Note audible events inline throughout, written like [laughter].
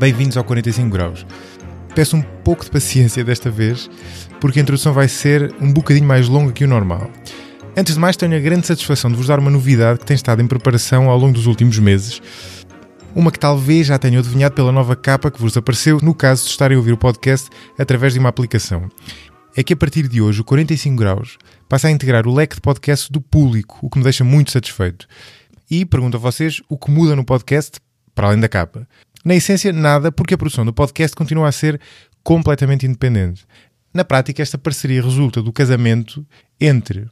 Bem-vindos ao 45 Graus. Peço um pouco de paciência desta vez, porque a introdução vai ser um bocadinho mais longa que o normal. Antes de mais, tenho a grande satisfação de vos dar uma novidade que tem estado em preparação ao longo dos últimos meses. Uma que talvez já tenham adivinhado pela nova capa que vos apareceu no caso de estarem a ouvir o podcast através de uma aplicação. É que a partir de hoje, o 45 Graus passa a integrar o leque de podcast do público, o que me deixa muito satisfeito. E pergunto a vocês o que muda no podcast para além da capa. Na essência, nada, porque a produção do podcast continua a ser completamente independente. Na prática, esta parceria resulta do casamento entre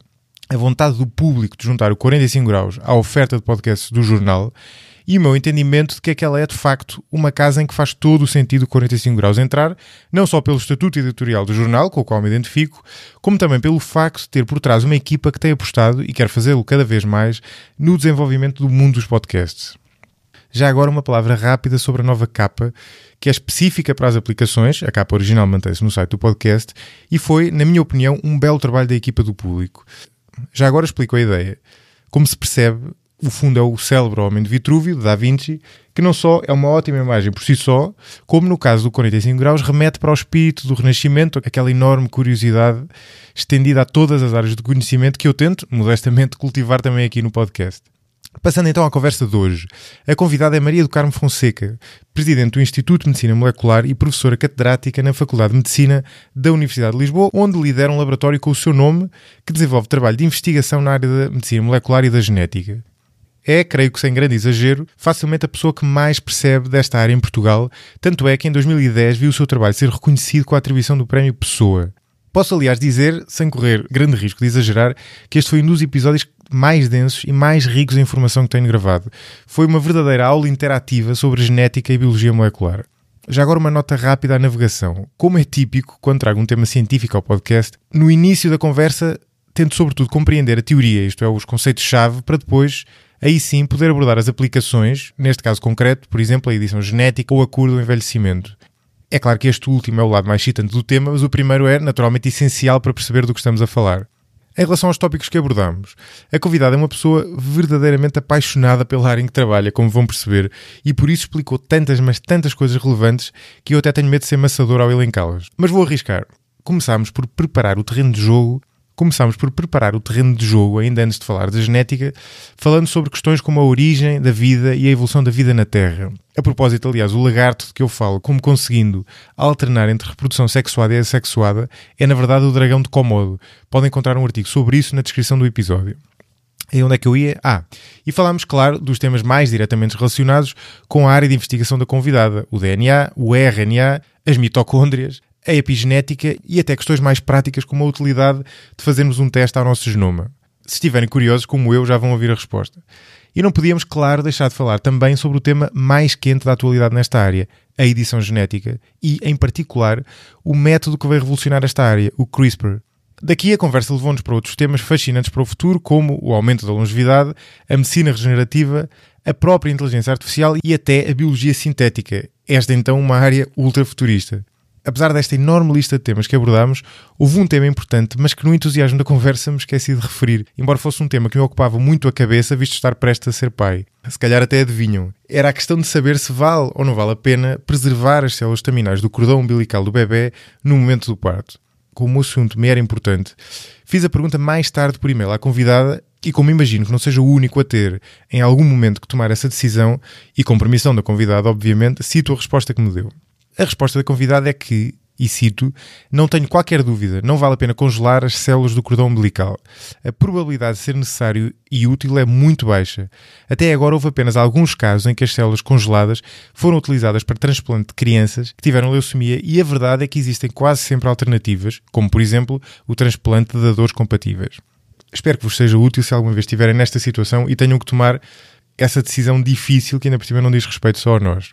a vontade do público de juntar o 45 graus à oferta de podcasts do jornal e o meu entendimento de que aquela é de facto uma casa em que faz todo o sentido o 45 graus entrar, não só pelo estatuto editorial do jornal, com o qual me identifico, como também pelo facto de ter por trás uma equipa que tem apostado e quer fazê-lo cada vez mais no desenvolvimento do mundo dos podcasts. Já agora, uma palavra rápida sobre a nova capa, que é específica para as aplicações. A capa original mantém-se no site do podcast e foi, na minha opinião, um belo trabalho da equipa do público. Já agora explico a ideia. Como se percebe, o fundo é o célebre homem de Vitrúvio, de Da Vinci, que não só é uma ótima imagem por si só, como no caso do 45 graus remete para o espírito do Renascimento, aquela enorme curiosidade estendida a todas as áreas do conhecimento que eu tento, modestamente, cultivar também aqui no podcast. Passando então à conversa de hoje, a convidada é Maria do Carmo Fonseca, presidente do Instituto de Medicina Molecular e professora catedrática na Faculdade de Medicina da Universidade de Lisboa, onde lidera um laboratório com o seu nome que desenvolve trabalho de investigação na área da medicina molecular e da genética. É, creio que sem grande exagero, facilmente a pessoa que mais percebe desta área em Portugal, tanto é que em 2010 viu o seu trabalho ser reconhecido com a atribuição do Prémio Pessoa. Posso, aliás, dizer, sem correr grande risco de exagerar, que este foi um dos episódios mais densos e mais ricos em informação que tenho gravado. Foi uma verdadeira aula interativa sobre genética e biologia molecular. Já agora uma nota rápida à navegação. Como é típico, quando trago um tema científico ao podcast, no início da conversa tento sobretudo compreender a teoria, isto é, os conceitos-chave, para depois, aí sim, poder abordar as aplicações, neste caso concreto, por exemplo, a edição genética ou a cura do envelhecimento. É claro que este último é o lado mais excitante do tema, mas o primeiro é, naturalmente, essencial para perceber do que estamos a falar. Em relação aos tópicos que abordamos, a convidada é uma pessoa verdadeiramente apaixonada pela área em que trabalha, como vão perceber, e por isso explicou tantas, mas tantas coisas relevantes que eu até tenho medo de ser amassador ao elencá-las. Mas vou arriscar. Começámos por preparar o terreno de jogo começámos por preparar o terreno de jogo, ainda antes de falar da genética, falando sobre questões como a origem da vida e a evolução da vida na Terra. A propósito, aliás, o lagarto de que eu falo, como conseguindo alternar entre reprodução sexuada e assexuada, é na verdade o dragão de Komodo. Podem encontrar um artigo sobre isso na descrição do episódio. E onde é que eu ia? Ah, e falámos, claro, dos temas mais diretamente relacionados com a área de investigação da convidada: o DNA, o RNA, as mitocôndrias, a epigenética e até questões mais práticas como a utilidade de fazermos um teste ao nosso genoma. Se estiverem curiosos, como eu, já vão ouvir a resposta. E não podíamos, claro, deixar de falar também sobre o tema mais quente da atualidade nesta área, a edição genética, e, em particular, o método que vai revolucionar esta área, o CRISPR. Daqui a conversa levou-nos para outros temas fascinantes para o futuro, como o aumento da longevidade, a medicina regenerativa, a própria inteligência artificial e até a biologia sintética, esta então uma área ultrafuturista apesar desta enorme lista de temas que abordámos, houve um tema importante, mas que no entusiasmo da conversa me esqueci de referir, embora fosse um tema que me ocupava muito a cabeça, visto estar prestes a ser pai. Se calhar até adivinham. Era a questão de saber se vale ou não vale a pena preservar as células estaminais do cordão umbilical do bebê no momento do parto. Como o assunto me era importante, fiz a pergunta mais tarde por e-mail à convidada e como imagino que não seja o único a ter, em algum momento, que tomar essa decisão, e com permissão da convidada, obviamente, cito a resposta que me deu. A resposta da convidada é que, e cito, não tenho qualquer dúvida, não vale a pena congelar as células do cordão umbilical. A probabilidade de ser necessário e útil é muito baixa. Até agora houve apenas alguns casos em que as células congeladas foram utilizadas para transplante de crianças que tiveram leucemia e a verdade é que existem quase sempre alternativas, como por exemplo o transplante de dadores compatíveis. Espero que vos seja útil se alguma vez estiverem nesta situação e tenham que tomar essa decisão difícil que ainda por cima não diz respeito só a nós.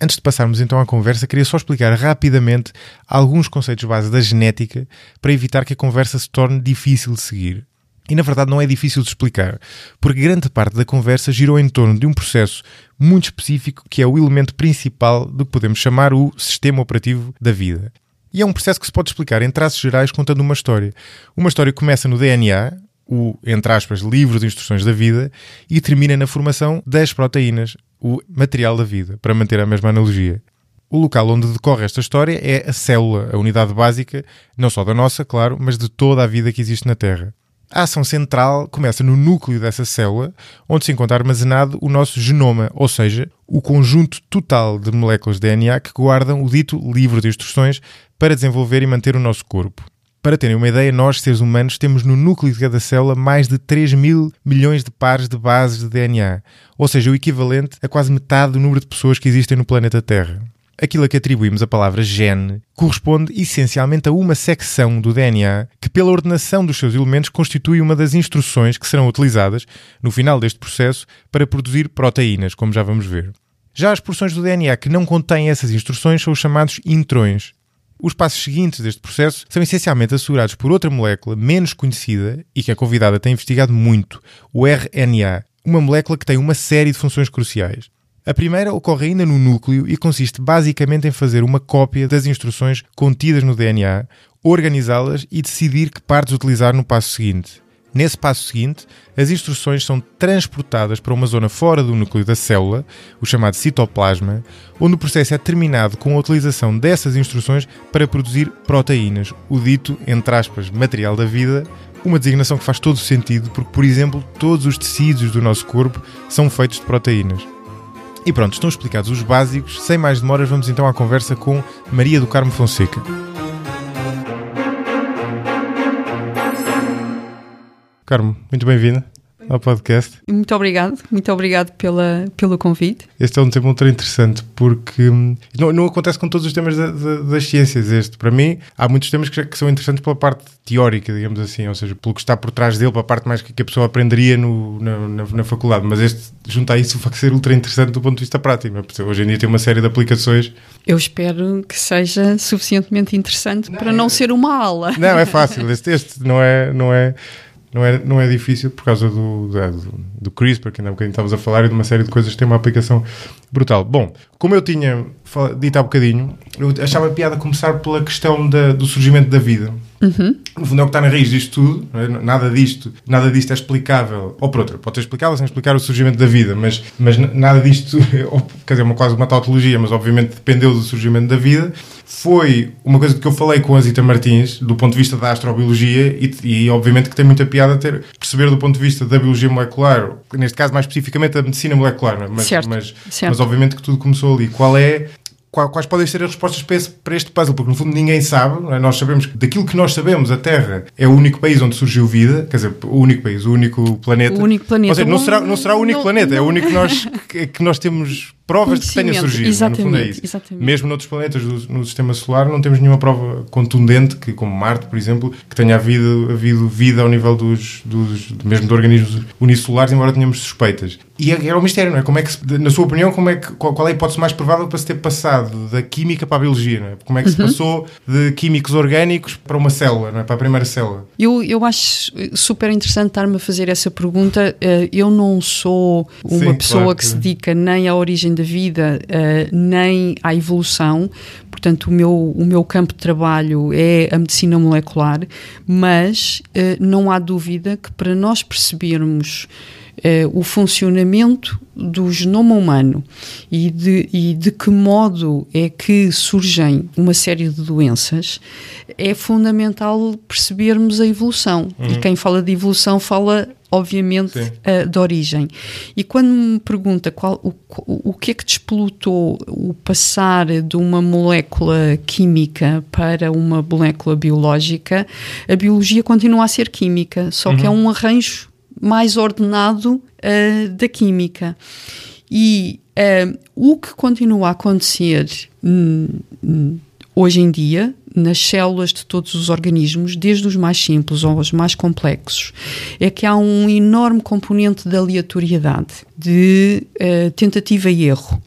Antes de passarmos então à conversa, queria só explicar rapidamente alguns conceitos base da genética para evitar que a conversa se torne difícil de seguir. E na verdade não é difícil de explicar, porque grande parte da conversa girou em torno de um processo muito específico que é o elemento principal do que podemos chamar o sistema operativo da vida. E é um processo que se pode explicar em traços gerais contando uma história. Uma história que começa no DNA, o, entre aspas, livro de instruções da vida, e termina na formação das proteínas, o material da vida, para manter a mesma analogia. O local onde decorre esta história é a célula, a unidade básica, não só da nossa, claro, mas de toda a vida que existe na Terra. A ação central começa no núcleo dessa célula, onde se encontra armazenado o nosso genoma, ou seja, o conjunto total de moléculas de DNA que guardam o dito livro de instruções para desenvolver e manter o nosso corpo. Para terem uma ideia, nós, seres humanos, temos no núcleo de cada célula mais de 3 mil milhões de pares de bases de DNA, ou seja, o equivalente a quase metade do número de pessoas que existem no planeta Terra. Aquilo a que atribuímos a palavra gene corresponde essencialmente a uma secção do DNA que, pela ordenação dos seus elementos, constitui uma das instruções que serão utilizadas no final deste processo para produzir proteínas, como já vamos ver. Já as porções do DNA que não contêm essas instruções são os chamados intrões, os passos seguintes deste processo são essencialmente assegurados por outra molécula menos conhecida e que a convidada tem investigado muito, o RNA, uma molécula que tem uma série de funções cruciais. A primeira ocorre ainda no núcleo e consiste basicamente em fazer uma cópia das instruções contidas no DNA, organizá-las e decidir que partes utilizar no passo seguinte. Nesse passo seguinte, as instruções são transportadas para uma zona fora do núcleo da célula, o chamado citoplasma, onde o processo é terminado com a utilização dessas instruções para produzir proteínas, o dito, entre aspas, material da vida, uma designação que faz todo o sentido porque, por exemplo, todos os tecidos do nosso corpo são feitos de proteínas. E pronto, estão explicados os básicos, sem mais demoras, vamos então à conversa com Maria do Carmo Fonseca. Carmo, muito bem-vinda ao podcast. Muito obrigado, muito obrigado pela, pelo convite. Este é um tema ultra interessante porque hum, não, não acontece com todos os temas da, da, das ciências. Este, para mim, há muitos temas que, que, são interessantes pela parte teórica, digamos assim, ou seja, pelo que está por trás dele, pela parte mais que, que a pessoa aprenderia no, na, na, na, faculdade. Mas este, junto a isso, vai ser ultra interessante do ponto de vista prático. É? Hoje em dia tem uma série de aplicações. Eu espero que seja suficientemente interessante não, para não é. ser uma aula. Não, é [laughs] fácil. Este, este não é. Não é não é, não é difícil por causa do, do, do CRISPR, que ainda há um bocadinho estávamos a falar, e de uma série de coisas que tem uma aplicação brutal. Bom, como eu tinha dito há bocadinho, eu achava piada começar pela questão da, do surgimento da vida. Uhum. No fundo é o que está na raiz disto tudo, é? nada disto, nada disto é explicável, ou por outra, pode ser explicável sem explicar o surgimento da vida, mas, mas nada disto, [laughs] é, ou, quer dizer, é uma, quase uma tautologia, mas obviamente dependeu do surgimento da vida. Foi uma coisa que eu falei com a Zita Martins, do ponto de vista da astrobiologia, e, e obviamente que tem muita piada ter, perceber do ponto de vista da biologia molecular, neste caso mais especificamente da medicina molecular, é? mas, certo. Mas, certo. mas obviamente que tudo começou ali. Qual é quais podem ser as respostas para, este puzzle, porque no fundo ninguém sabe, é? nós sabemos que daquilo que nós sabemos, a Terra é o único país onde surgiu vida, quer dizer, o único país, o único planeta. O único planeta. Ou seja, não será, não será o único não, planeta, não. é o único que nós, [laughs] que, que nós temos provas de que tenha surgido. Exatamente, no fundo é isso. Exatamente. Mesmo noutros planetas do, no sistema solar, não temos nenhuma prova contundente, que, como Marte, por exemplo, que tenha havido, havido vida ao nível dos, dos mesmo de organismos unissolares, embora tenhamos suspeitas. E era é, é um mistério, não é? Como é que, na sua opinião, como é que, qual, qual, é a hipótese mais provável para se ter passado da química para a biologia? Não é? Como é que se uhum. passou de químicos orgânicos para uma célula, não é? para a primeira célula? Eu, eu acho super interessante estar-me a fazer essa pergunta. Eh, eu não sou uma Sim, pessoa claro. que se dedica nem à origem da vida uh, nem à evolução, portanto, o meu, o meu campo de trabalho é a medicina molecular, mas uh, não há dúvida que para nós percebermos eh, o funcionamento do genoma humano e de, e de que modo é que surgem uma série de doenças, é fundamental percebermos a evolução. Uhum. E quem fala de evolução fala obviamente, uh, de origem. E quando me pergunta qual, o, o que é que despolutou o passar de uma molécula química para uma molécula biológica, a biologia continua a ser química, só uhum. que é uhum. um arranjo mais ordenado uh, da química. E uh, o que continua a acontecer hum, hum, hoje em dia nas células de todos os organismos, desde os mais simples aos mais complexos, é que há um enorme componente de aleatoriedade, de uh, tentativa e erro.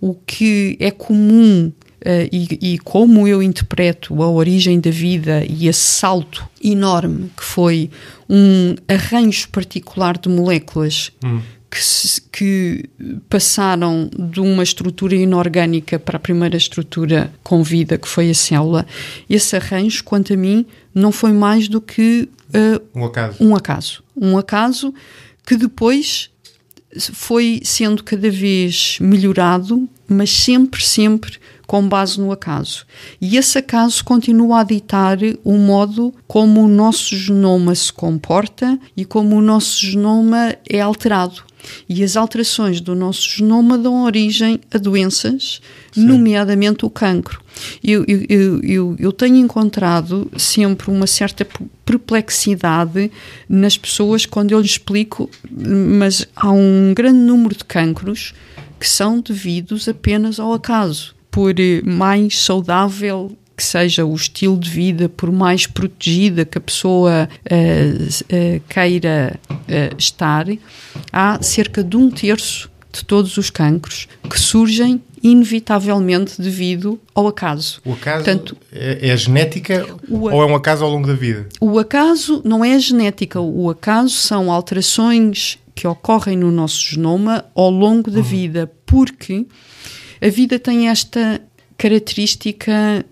O que é comum Uh, e, e, como eu interpreto a origem da vida e esse salto enorme que foi um arranjo particular de moléculas hum. que, se, que, passaram de uma estrutura inorgânica para a primeira estrutura com vida, que foi a célula, esse arranjo, quanto a mim, não foi mais do que uh, um acaso. Um acaso. Um acaso que depois foi sendo cada vez melhorado, mas sempre, sempre com base no acaso. E esse acaso continua a ditar o modo como o nosso genoma se comporta e como o nosso genoma é alterado. E as alterações do nosso genoma dão origem a doenças, Sim. nomeadamente o cancro. Eu, eu, eu, eu, tenho encontrado sempre uma certa perplexidade nas pessoas quando eu lhes explico, mas há um grande número de cancros que são devidos apenas ao acaso por eh, mais saudável que seja o estilo de vida, por mais protegida que a pessoa uh, uh, queira uh, estar, há cerca de um terço de todos os cancros que surgem inevitavelmente devido ao acaso. O acaso Portanto, é, é genética o, ou é um acaso ao longo da vida? O acaso não é genética, o acaso são alterações que ocorrem no nosso genoma ao longo da uhum. vida, porque a vida tem esta característica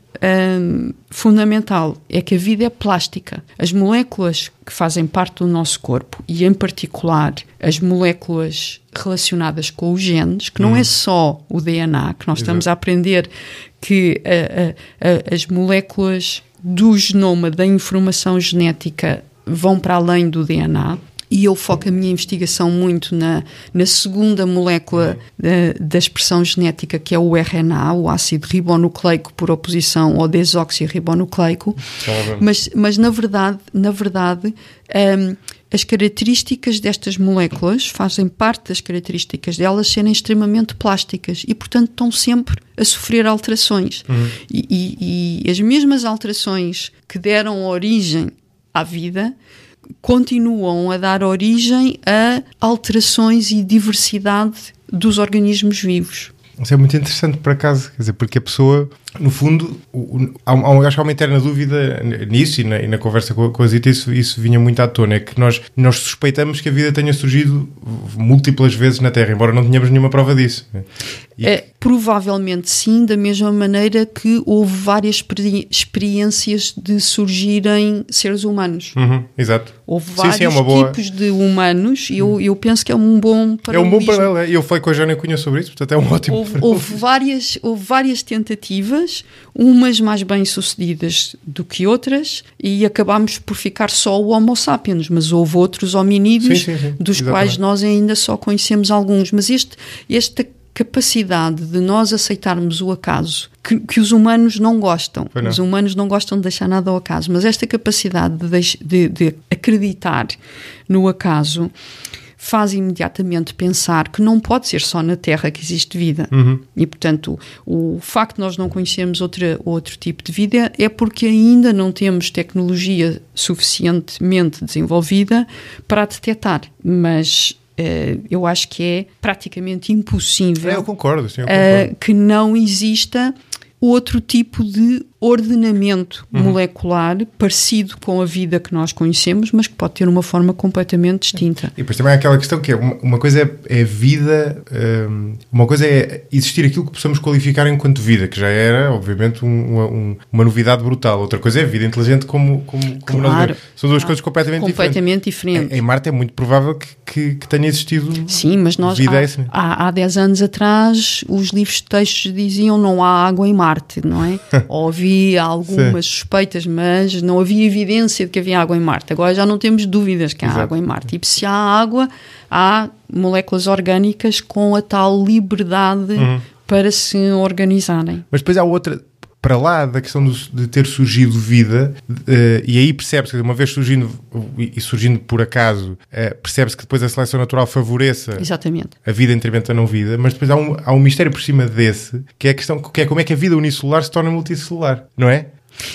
um, fundamental é que a vida é plástica. As moléculas que fazem parte do nosso corpo, e em particular as moléculas relacionadas com os genes, que hum. não é só o DNA, que nós Exato. estamos a aprender que a, a, a, as moléculas do genoma da informação genética vão para além do DNA, e eu foco a minha investigação muito na, na segunda molécula uhum. eh, da expressão genética, que é o RNA, o ácido ribonucleico por oposição ao desoxirribonucleico. Mas, mas na verdade, na verdade um, ehm, as características destas moléculas fazem parte das características delas serem extremamente plásticas e, portanto, estão sempre a sofrer alterações. Uhum. E, e, e as mesmas alterações que deram origem à vida continuam a dar origem a alterações e diversidade dos organismos vivos. Isso é muito interessante, por acaso, quer dizer, porque a pessoa no fundo, o, o, há, um, acho que há uma interna dúvida nisso e na, e na conversa com, com a Zita isso, isso vinha muito à tona, é que nós, nós suspeitamos que a vida tenha surgido múltiplas vezes na Terra, embora não tenhamos nenhuma prova disso. E... É, provavelmente sim, da mesma maneira que houve várias experi experiências de surgirem seres humanos. Uhum, exato. Houve vários sim, é tipos boa... de humanos e eu, eu penso que é um bom É um bom paralelo, é. eu falei com a Jânia Cunha sobre isso, portanto é um [laughs] ótimo houve, houve várias Houve várias tentativas umas mais bem sucedidas do que outras, e acabámos por ficar só o Homo sapiens, mas houve outros hominídeos sim, sim, sim. dos Exatamente. quais nós ainda só conhecemos alguns. Mas este, esta capacidade de nós aceitarmos o acaso, que, que os humanos não gostam. Não. Os humanos não gostam de deixar nada ao acaso, mas esta capacidade de, de, de acreditar no acaso faz imediatamente pensar que não pode ser só na Terra que existe vida. Uhum. E, portanto, o, facto de nós não conhecermos outra, outro tipo de vida é porque ainda não temos tecnologia suficientemente desenvolvida para a detectar. Mas eh, eu acho que é praticamente impossível. É, eu concordo, sim, eu eh, concordo. que não exista outro tipo de ordenamento uhum. molecular parecido com a vida que nós conhecemos, mas que pode ter uma forma completamente distinta. E depois também há aquela questão que é uma coisa é, é vida, hum, uma coisa é existir aquilo que possamos qualificar enquanto vida, que já era, obviamente, um, um, uma novidade brutal. Outra coisa é vida inteligente como, como, como claro, nós São duas claro, ah, coisas completamente, completamente diferentes. diferentes. Em, em, Marte é muito provável que, que, que, tenha existido Sim, mas nós vida há, assim. há, há 10 anos atrás os livros de textos diziam não há água em Marte, não é? [laughs] Ou vida havia algumas Sim. suspeitas, mas não havia evidência de que havia água em Marte. Agora já não temos dúvidas que há Exato. água em Marte. E se há água, há moléculas orgânicas com a tal liberdade uhum. para se organizarem. Mas depois há outra para lá da questão de ter surgido vida, eh, e aí percebe-se que uma vez surgindo e surgindo por acaso, eh, percebe-se que depois a seleção natural favoreça Exatamente. a vida intervento a não vida, mas depois há um, há um mistério por cima desse, que é a questão que é como é que a vida unicelular se torna multicelular, não é?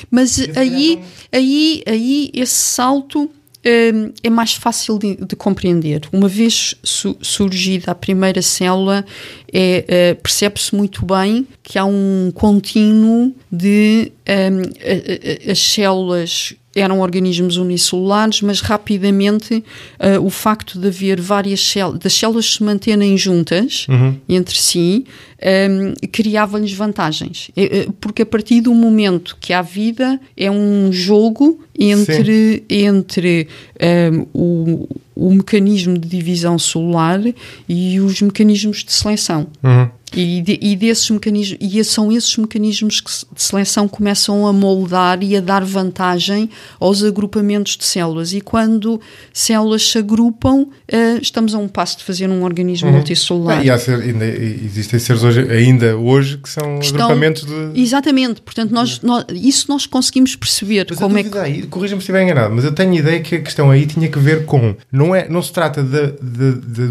Mas aí, é aí, aí esse salto Hum, é mais fácil de, de compreender. Uma vez su, surgida a primeira célula, é, é, percebe-se muito bem que há um contínuo de um, as células eram organismos unicelulares, mas rapidamente uh, o facto de haver várias células, das células se manterem juntas uhum. entre si, um, criava-lhes vantagens. Eh, porque a partir do momento que há vida, é um jogo entre, entre um, o, o mecanismo de divisão celular e os mecanismos de seleção. Uhum. E, e, desses mecanismos, e é, são esses mecanismos que de seleção começam a moldar e a dar vantagem aos agrupamentos de células. E quando células se agrupam, eh, estamos a um passo de fazer um organismo uhum. multicelular. Ah, e ser, ainda, existem seres hoje, ainda hoje que são que estão, agrupamentos de. Exatamente, portanto, nós, uhum. nós, isso nós conseguimos perceber mas como é que. Aí, corrija-me se estiver enganado, mas eu tenho a ideia que a questão aí tinha que ver com. Não, é, não se trata da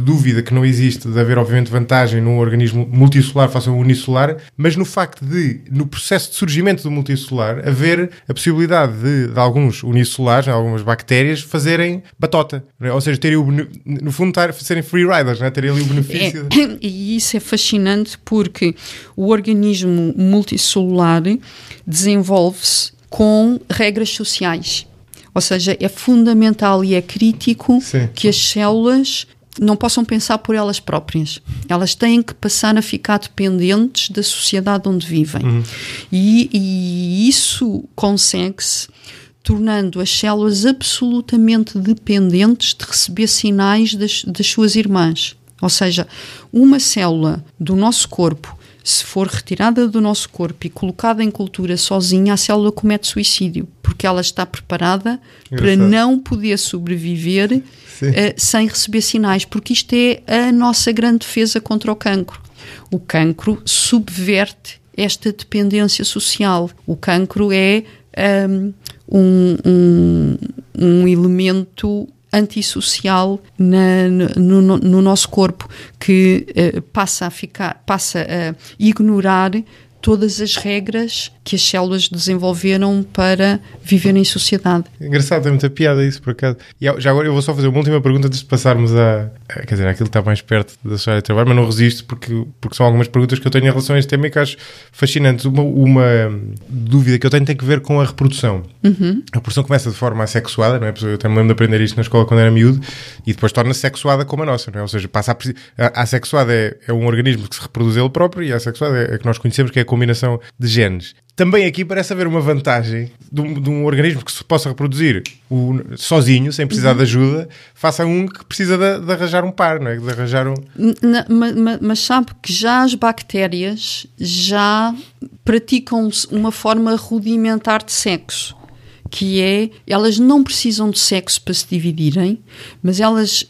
dúvida que não existe de haver, obviamente, vantagem num organismo multicelular multissolar faça um unissolar, mas no facto de, no processo de surgimento do multissolar, haver a possibilidade de, de alguns unissolares, algumas bactérias, fazerem batota. É? Ou seja, terem o, no fundo, tar, serem freeriders, né? terem ali o benefício. É, [coughs] e isso é fascinante porque o organismo multissolar desenvolve-se com regras sociais. Ou seja, é fundamental e é crítico Sim. que as células não possam pensar por elas próprias. Elas têm que passar a ficar dependentes da sociedade onde vivem. Uhum. E, e, isso consegue-se tornando as células absolutamente dependentes de receber sinais das, das suas irmãs. Ou seja, uma célula do nosso corpo se for retirada do nosso corpo e colocada em cultura sozinha, a célula comete suicídio, porque ela está preparada Engraçado. para não poder sobreviver uh, sem receber sinais, porque isto é a nossa grande defesa contra o cancro. O cancro subverte esta dependência social. O cancro é hum, um, um, um elemento antissocial na, no, no, no, nosso corpo que uh, passa a ficar passa a ignorar todas as regras que as células desenvolveram para viver em sociedade. Engraçado, tem é muita piada isso, por acaso. E já agora eu vou só fazer uma última pergunta antes de passarmos a. Quer dizer, aquilo que está mais perto da sua área de trabalho, mas não resisto porque, porque são algumas perguntas que eu tenho em relação a este tema e que acho fascinantes. Uma, uma hum, dúvida que eu tenho tem que ver com a reprodução. Uhum. A reprodução começa de forma assexuada, não é? Eu até me lembro de aprender isto na escola quando era miúdo e depois torna-se sexuada como a nossa, não é? Ou seja, passa a, a, é, é um organismo que se reproduz ele próprio e a assexuada é, é que nós conhecemos que é a combinação de genes. Também aqui parece haver uma vantagem de um, de um organismo que se possa reproduzir o, sozinho, sem precisar uhum. de ajuda, faça um que precisa de, de, arranjar um par, não é? De arranjar um... Na, ma, mas sabe que já as bactérias já praticam uma forma rudimentar de sexo, que é, elas não precisam de sexo para se dividirem, mas elas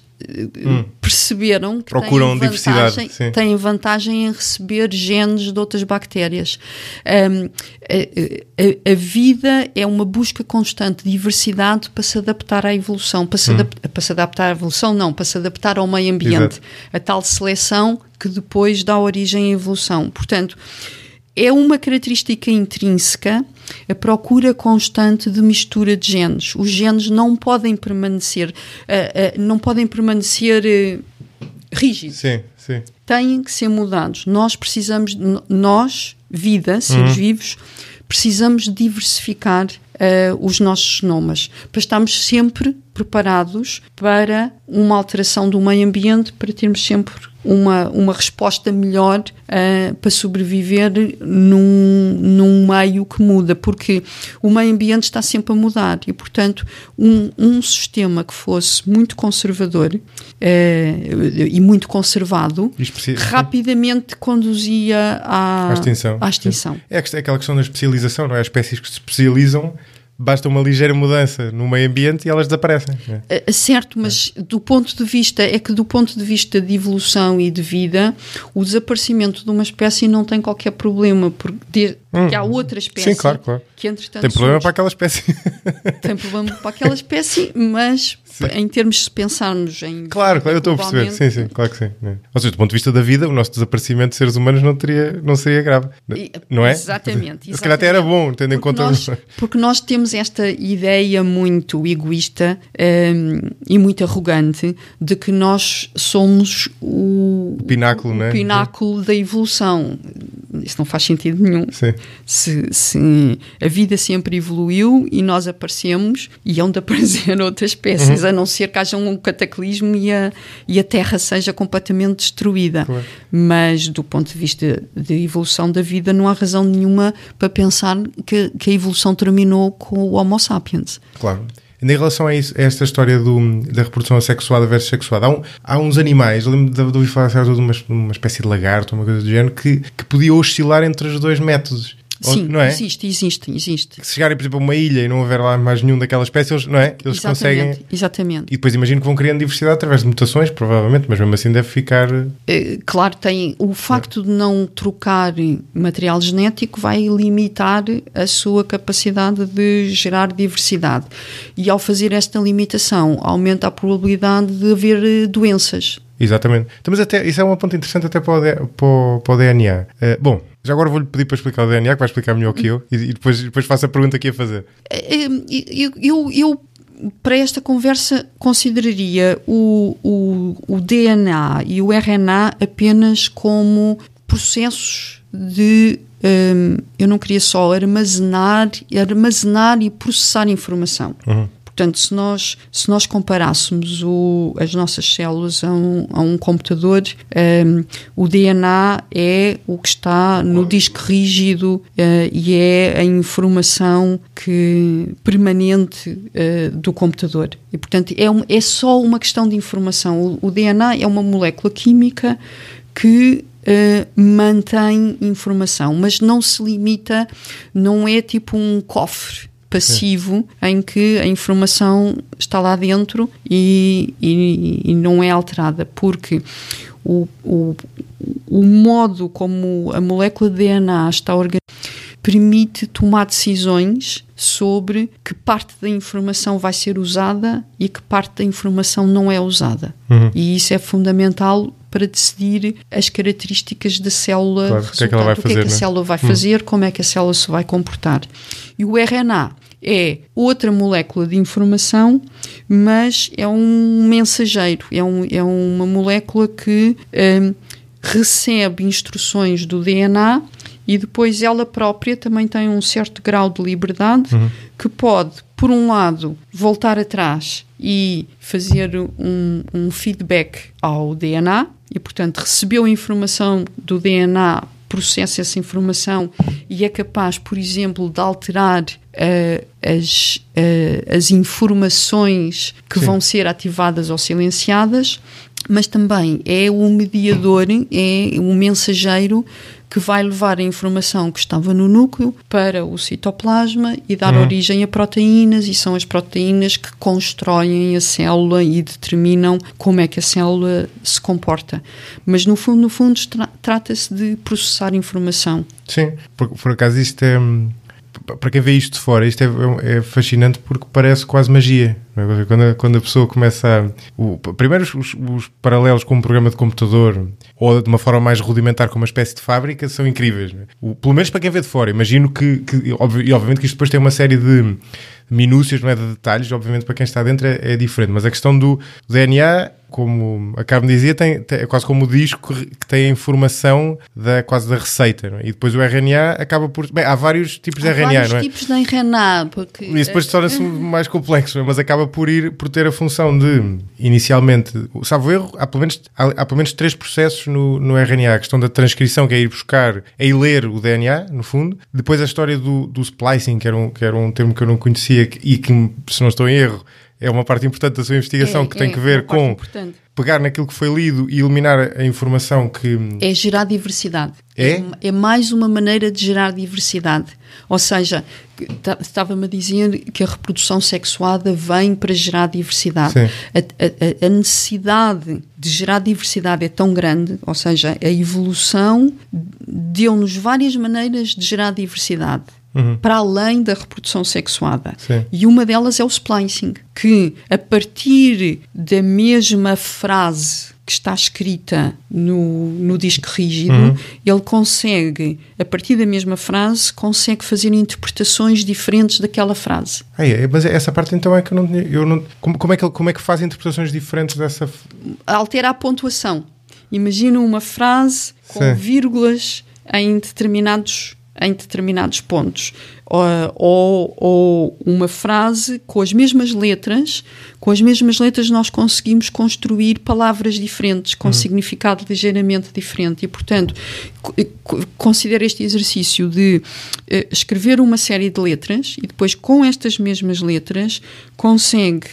hum. perceberam que Procuram têm vantagem, têm vantagem em receber genes de outras bactérias. Um, a, a, a, vida é uma busca constante de diversidade para se adaptar à evolução, para se, hum. adap para se adaptar à evolução, não, para se adaptar ao meio ambiente. Exato. A tal seleção que depois dá origem à evolução. Portanto, é uma característica intrínseca a procura constante de mistura de genes. Os genes não podem permanecer, uh, uh, não podem permanecer uh, rígidos. Sim, sim. Têm que ser mudados. Nós precisamos, nós, vida, seres uhum. vivos, precisamos diversificar os nossos genomas para estarmos sempre preparados para uma alteração do meio ambiente, para termos sempre uma, uma resposta melhor uh, para sobreviver num, num meio que muda, porque o meio ambiente está sempre a mudar e, portanto, um, um sistema que fosse muito conservador uh, e muito conservado rapidamente conduzia à, à extinção. À extinção. É, é aquela questão da especialização, não é? As espécies que se especializam basta uma ligeira mudança no meio ambiente e elas desaparecem. É? Eh, eh, certo, mas é. do ponto de vista, é que do ponto de vista de evolução e de vida, o desaparecimento de uma espécie não tem qualquer problema, porque, porque hum, há outra espécie sim, claro, claro. que entretanto... Tem problema para aquela espécie. tem problema para aquela espécie, mas em termos de pensarmos em. Claro, claro, eu estou a perceber. Sim, sim, claro que sim. Né? Ou seja, do ponto de vista da vida, o nosso desaparecimento de seres humanos não, teria, não seria grave. não é? Exatamente. Se calhar até era bom, tendo porque em conta. Nós, porque nós temos esta ideia muito egoísta um, e muito arrogante de que nós somos o, o pináculo, o, né? o pináculo é. da evolução. Isso não faz sentido nenhum. Sim. Se, se a vida sempre evoluiu e nós aparecemos e onde aparecer [laughs] outras espécies. Uhum a não ser que haja um cataclismo e a, e a Terra seja completamente destruída. Claro. Mas do ponto de vista da evolução da vida, não há razão nenhuma para pensar que, que a evolução terminou com o Homo sapiens. Claro. Em relação a, isso, a esta história do, da reprodução assexuada versus sexuada, há, um, há, uns animais, eu lembro de, de ouvir falar de uma, uma espécie de lagarto, uma coisa do género, que, que podia oscilar entre os dois métodos. Sim, não é? existe, existe, existe. Se chegarem, por exemplo, a uma ilha e não houver lá mais nenhum daquela espécie, eles, não é? Eles exatamente, conseguem. Exatamente. E depois imagino que vão criando diversidade através de mutações, provavelmente, mas mesmo assim deve ficar. Eh, eh, claro, tem. O facto de não trocar material genético vai limitar a sua capacidade de gerar diversidade. E ao fazer esta limitação, aumenta a probabilidade de haver eh, doenças. Exatamente. Então, mas até, isso é uma ponta interessante até para o, de, para para o DNA. Uh, eh, bom, já agora vou-lhe pedir para explicar o DNA, que vai explicar melhor que eu, e, e depois, depois faço a pergunta que ia fazer. Eh, eh, eu, eu, eu para esta conversa, consideraria o, o, o DNA e o RNA apenas como processos de um, eu não queria só armazenar, armazenar e processar informação. Uhum. Portanto, se nós, se nós comparássemos o, as nossas células a um, a um computador, um, ehm, o DNA é o que está no disco rígido uh, e é a informação que, permanente uh, do computador. E, portanto, é, um, é só uma questão de informação. O, o DNA é uma molécula química que Uh, mantém informação, mas não se limita, não é tipo um cofre passivo em que a informação está lá dentro e, e, e não é alterada, porque o, o, o, modo como a molécula de DNA está organizada permite tomar decisões sobre que parte da informação vai ser usada e que parte da informação não é usada. Uhum. E isso é fundamental para decidir as características da célula claro, o que é que, ela vai o que, é que a né? célula vai hum. fazer, hum. como é que a célula se vai comportar. E o RNA é outra molécula de informação, mas é um mensageiro, é, um, é uma molécula que hum, recebe instruções do DNA e depois ela própria também tem um certo grau de liberdade uhum. que pode, por um lado, voltar atrás e fazer um, um feedback ao DNA e, portanto, recebeu a informação do DNA, processa essa informação e é capaz, por exemplo, de alterar uh, as, uh, as informações que Sim. vão ser ativadas ou silenciadas, mas também é o mediador, é o mensageiro que vai levar a informação que estava no núcleo para o citoplasma e dar uhum. origem a proteínas, e são as proteínas que constroem a célula e determinam como é que a célula se comporta. Mas no fundo, no fundo, tra trata-se de processar informação. Sim, por, por acaso isto é hum, para quem vê isto de fora, isto é, é, é fascinante porque parece quase magia. É? Quando, a, quando, a pessoa começa a. O, primeiro, os, os, paralelos com um programa de computador ou de uma forma mais rudimentar, com uma espécie de fábrica, são incríveis. É? O, pelo menos para quem vê de fora. Imagino que. que e obviamente que isto depois tem uma série de minúcias, não é? De detalhes, obviamente para quem está dentro é, é diferente. Mas a questão do DNA como a Carmen dizia, tem, tem, é quase como o disco que tem a informação da, quase da receita. Não? É? E depois o RNA acaba por. Bem, há vários tipos há de RNA, não é? tipos de RNA. Porque... e depois eh, torna-se eh. mais complexo, mas acaba por, ir, por ter a função de, inicialmente, salvo erro, há pelo menos, há, há pelo menos três processos no, no RNA. A questão da transcrição, que é ir buscar, é ir ler o DNA, no fundo. Depois a história do, do splicing, que era, um, que era um termo que eu não conhecia e que, se não estou em erro, é uma parte importante da sua investigação é, que tem é, que ver é com importante. pegar naquilo que foi lido e eliminar a informação que. É gerar diversidade. É? É mais uma maneira de gerar diversidade. Ou seja, estava-me a dizer que a reprodução sexuada vem para gerar diversidade. A, a, a necessidade de gerar diversidade é tão grande, ou seja, a evolução deu-nos várias maneiras de gerar diversidade uhum. para além da reprodução sexuada. Sim. E uma delas é o splicing, que a partir da mesma frase que está escrita no, no disco rígido, uhum. ele consegue, a partir da mesma frase, consegue fazer interpretações diferentes daquela frase. Ah, é, mas essa parte então é que eu não, eu não como, como, é que como é que faz interpretações diferentes dessa? Altera a pontuação. Imagina uma frase com Sim. vírgulas em determinados em determinados pontos. Ah, ou, ou uma frase com as mesmas letras, com as mesmas letras nós conseguimos construir palavras diferentes, com uhum. significado ligeiramente diferente. E, portanto, eh, considero este exercício de uh, escrever uma série de letras e depois, com estas mesmas letras, consegue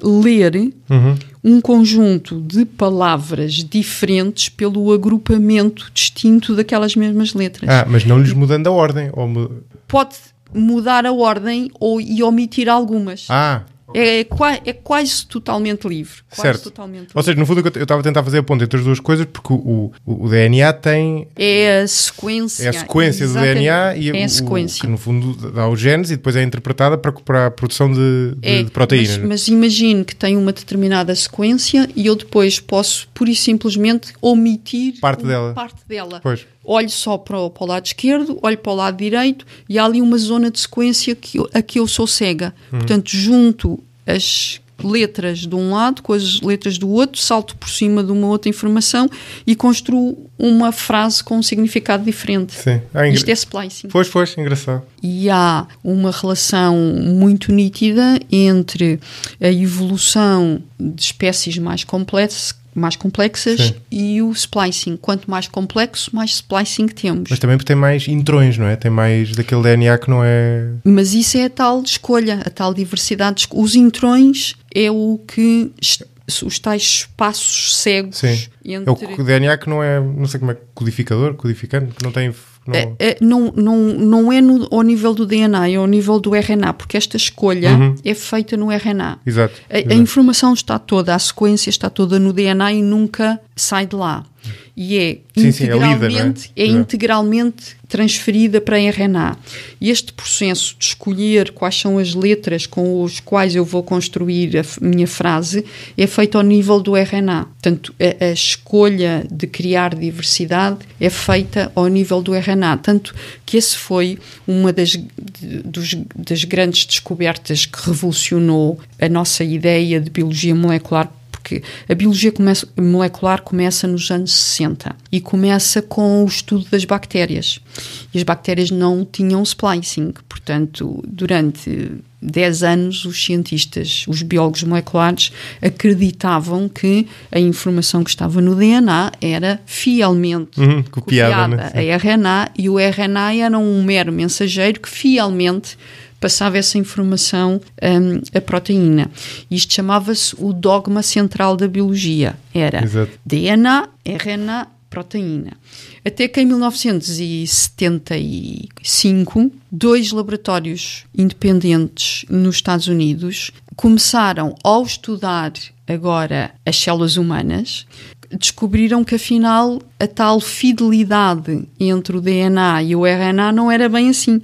uh, ler uhum. um conjunto de palavras diferentes pelo agrupamento distinto daquelas mesmas letras. Ah, mas não lhes mudando a ordem? Ou... Pode mudar a ordem ou, e omitir algumas. Ah, é, é, é, quase totalmente livre. Quase certo. Totalmente livre. Ou seja, no fundo, eu estava a tentar fazer a ponta entre as duas coisas, porque o, o, o, DNA tem. É a sequência. É a sequência do DNA e é a sequência. O, que, no fundo, dá o genes e depois é interpretada para, para a produção de, de, é, de proteínas. Mas, né? mas imagino que tem uma determinada sequência e eu depois posso, pura e simplesmente, omitir parte dela. Parte dela. Pois olho só para o, para o, lado esquerdo, olho para o lado direito e há ali uma zona de sequência que eu, a que eu sou cega. Uhum. Portanto, junto as letras de um lado com as letras do outro, salto por cima de uma outra informação e construo uma frase com um significado diferente. Sim. É Isto é splicing. Pois, pois, engraçado. E há uma relação muito nítida entre a evolução de espécies mais complexas, mais complexas Sim. e o splicing. Quanto mais complexo, mais splicing temos. Mas também porque tem mais intrões, não é? Tem mais daquele DNA que não é. Mas isso é a tal escolha, a tal diversidade. Os intrões é o que. Os tais espaços cegos. Sim. Entre... É o DNA que não é, não sei como é, codificador, codificante, que não tem não... Eh, eh, não, não, não é no, ao nível do DNA, é ao nível do RNA, porque esta escolha uhum. é feita no RNA. Exato. A, exato. a informação está toda, a sequência está toda no DNA e nunca sai de lá e é sim, integralmente, sim, é, líder, é? é integralmente transferida para a RNA. E este processo de escolher quais são as letras com os quais eu vou construir a minha frase é feito ao nível do RNA. Portanto, a, a escolha de criar diversidade é feita ao nível do RNA. Tanto que esse foi uma das, dos, das grandes descobertas que revolucionou a nossa ideia de biologia molecular porque a biologia começa, molecular começa nos anos 60 e começa com o estudo das bactérias. E as bactérias não tinham splicing, portanto, durante 10 anos, os cientistas, os biólogos moleculares, acreditavam que a informação que estava no DNA era fielmente uhum, copiada. copiada né? A RNA e o RNA era um mero mensageiro que fielmente passava essa informação um, a proteína. Isto chamava-se o dogma central da biologia. Era Exato. DNA, RNA, proteína. Até que em 1975, dois laboratórios independentes nos Estados Unidos começaram ao estudar agora as células humanas, descobriram que afinal a tal fidelidade entre o DNA e o RNA não era bem assim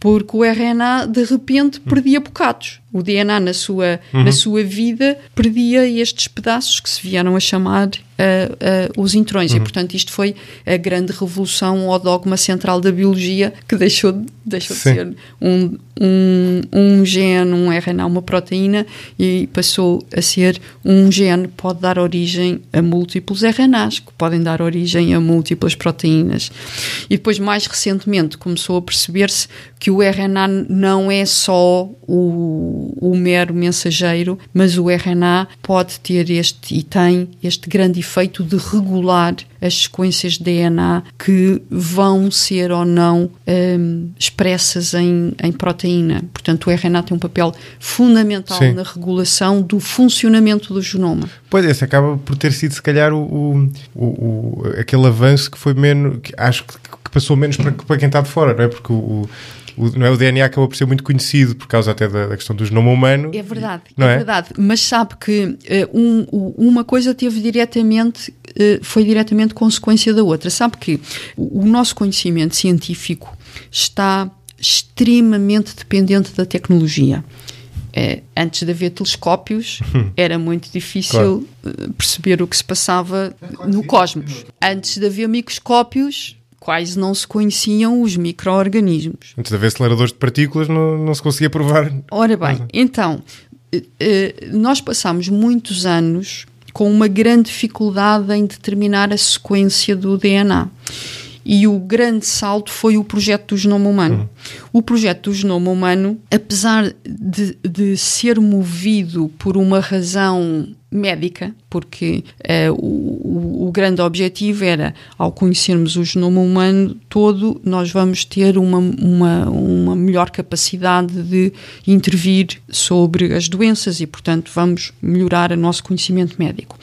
porque o RNA de repente perdia bocados. O DNA na sua, uhum. na sua vida perdia estes pedaços que se vieram a chamar uh, uh, os intrões. Uhum. E, portanto, isto foi a grande revolução ao dogma central da biologia que deixou, de, deixou de ser um, um, um gene, um RNA, uma proteína e passou a ser um gene que pode dar origem a múltiplos RNAs, que podem dar origem a múltiplas proteínas. E depois, mais recentemente, começou a perceber-se que o RNA não é só o o, mero mensageiro, mas o RNA pode ter este e tem este grande efeito de regular as sequências de DNA que vão ser ou não um, expressas em, em, proteína. Portanto, o RNA tem um papel fundamental Sim. na regulação do funcionamento do genoma. Pois, esse acaba por ter sido, se calhar, o, o, o aquele avanço que foi menos. Que acho que, passou menos para, para quem está de fora, não é? Porque o, o, não é? o DNA acabou por ser muito conhecido por causa até da, da questão do genoma humano. É verdade, não é, é? verdade. Mas sabe que uh, um, uma coisa teve diretamente, uh, foi diretamente consequência da outra. Sabe que o, o nosso conhecimento científico está extremamente dependente da tecnologia. É, antes de haver telescópios, hum. era muito difícil claro. Eh, perceber o que se passava no cosmos. Antes de haver microscópios, quais não se conheciam os micro-organismos. Antes de haver aceleradores de partículas, não, não se conseguia provar. Ora bem, Mas... Uhum. então, eh, eh, nós passamos muitos anos com uma grande dificuldade em determinar a sequência do DNA. E o grande salto foi o projeto do genoma humano. Uhum. O projeto do genoma humano, apesar de, de ser movido por uma razão médica, porque uh, o, o, grande objetivo era, ao conhecermos o genoma humano todo, nós vamos ter uma, uma, uma melhor capacidade de intervir sobre as doenças e, portanto, vamos melhorar o nosso conhecimento médico.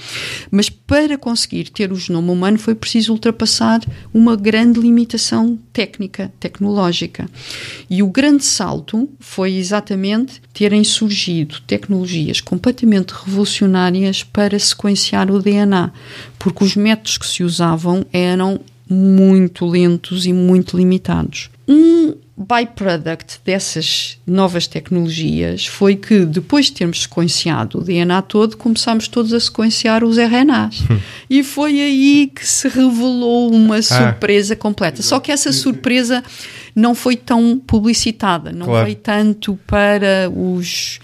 Mas para conseguir ter o genoma humano foi preciso ultrapassar uma grande limitação técnica, tecnológica. E o grande salto foi exatamente terem surgido tecnologias completamente revolucionárias para sequenciar o DNA, porque os métodos que se usavam eram muito lentos e muito limitados. Um byproduct dessas novas tecnologias foi que, depois de termos sequenciado o DNA todo, começámos todos a sequenciar os RNAs. Hum. E foi aí que se revelou uma ah. surpresa completa. Só que essa surpresa não foi tão publicitada, não claro. foi tanto para os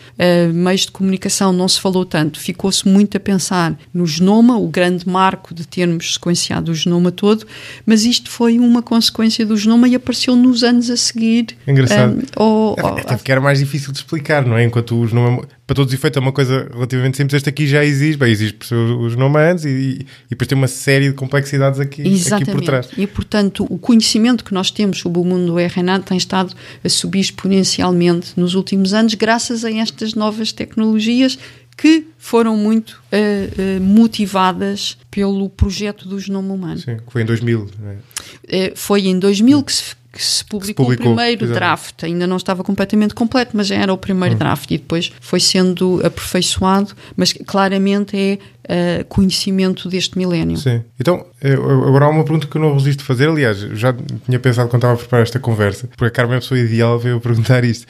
uh, meios de comunicação, não se falou tanto. Ficou-se muito a pensar no genoma, o grande marco de termos sequenciado o genoma todo, mas isto foi uma consequência do genoma e apareceu nos anos a seguir. Engraçado. Um, ou, era até mais difícil de explicar, não é? Enquanto o genoma para todos os efeitos, é uma coisa relativamente simples. Este aqui já exige, bem, exige os nomes e, e, e depois tem uma série de complexidades aqui, aqui por trás. E, portanto, o conhecimento que nós temos sobre o mundo do RNA tem estado a subir exponencialmente nos últimos anos, graças a estas novas tecnologias que foram muito uh, uh, motivadas pelo projeto do genoma humano. Sim, foi em 2000. Uh, é? eh, foi em 2000 que se que se publicou, se publicou o primeiro exatamente. draft. Ainda não estava completamente completo, mas já era o primeiro hum. draft e depois foi sendo aperfeiçoado. Mas claramente é conhecimento deste milénio. Sim. Então, agora há uma pergunta que eu não resisto a fazer. Aliás, já tinha pensado quando estava a preparar esta conversa, porque a Carmen é a pessoa ideal para eu perguntar isto.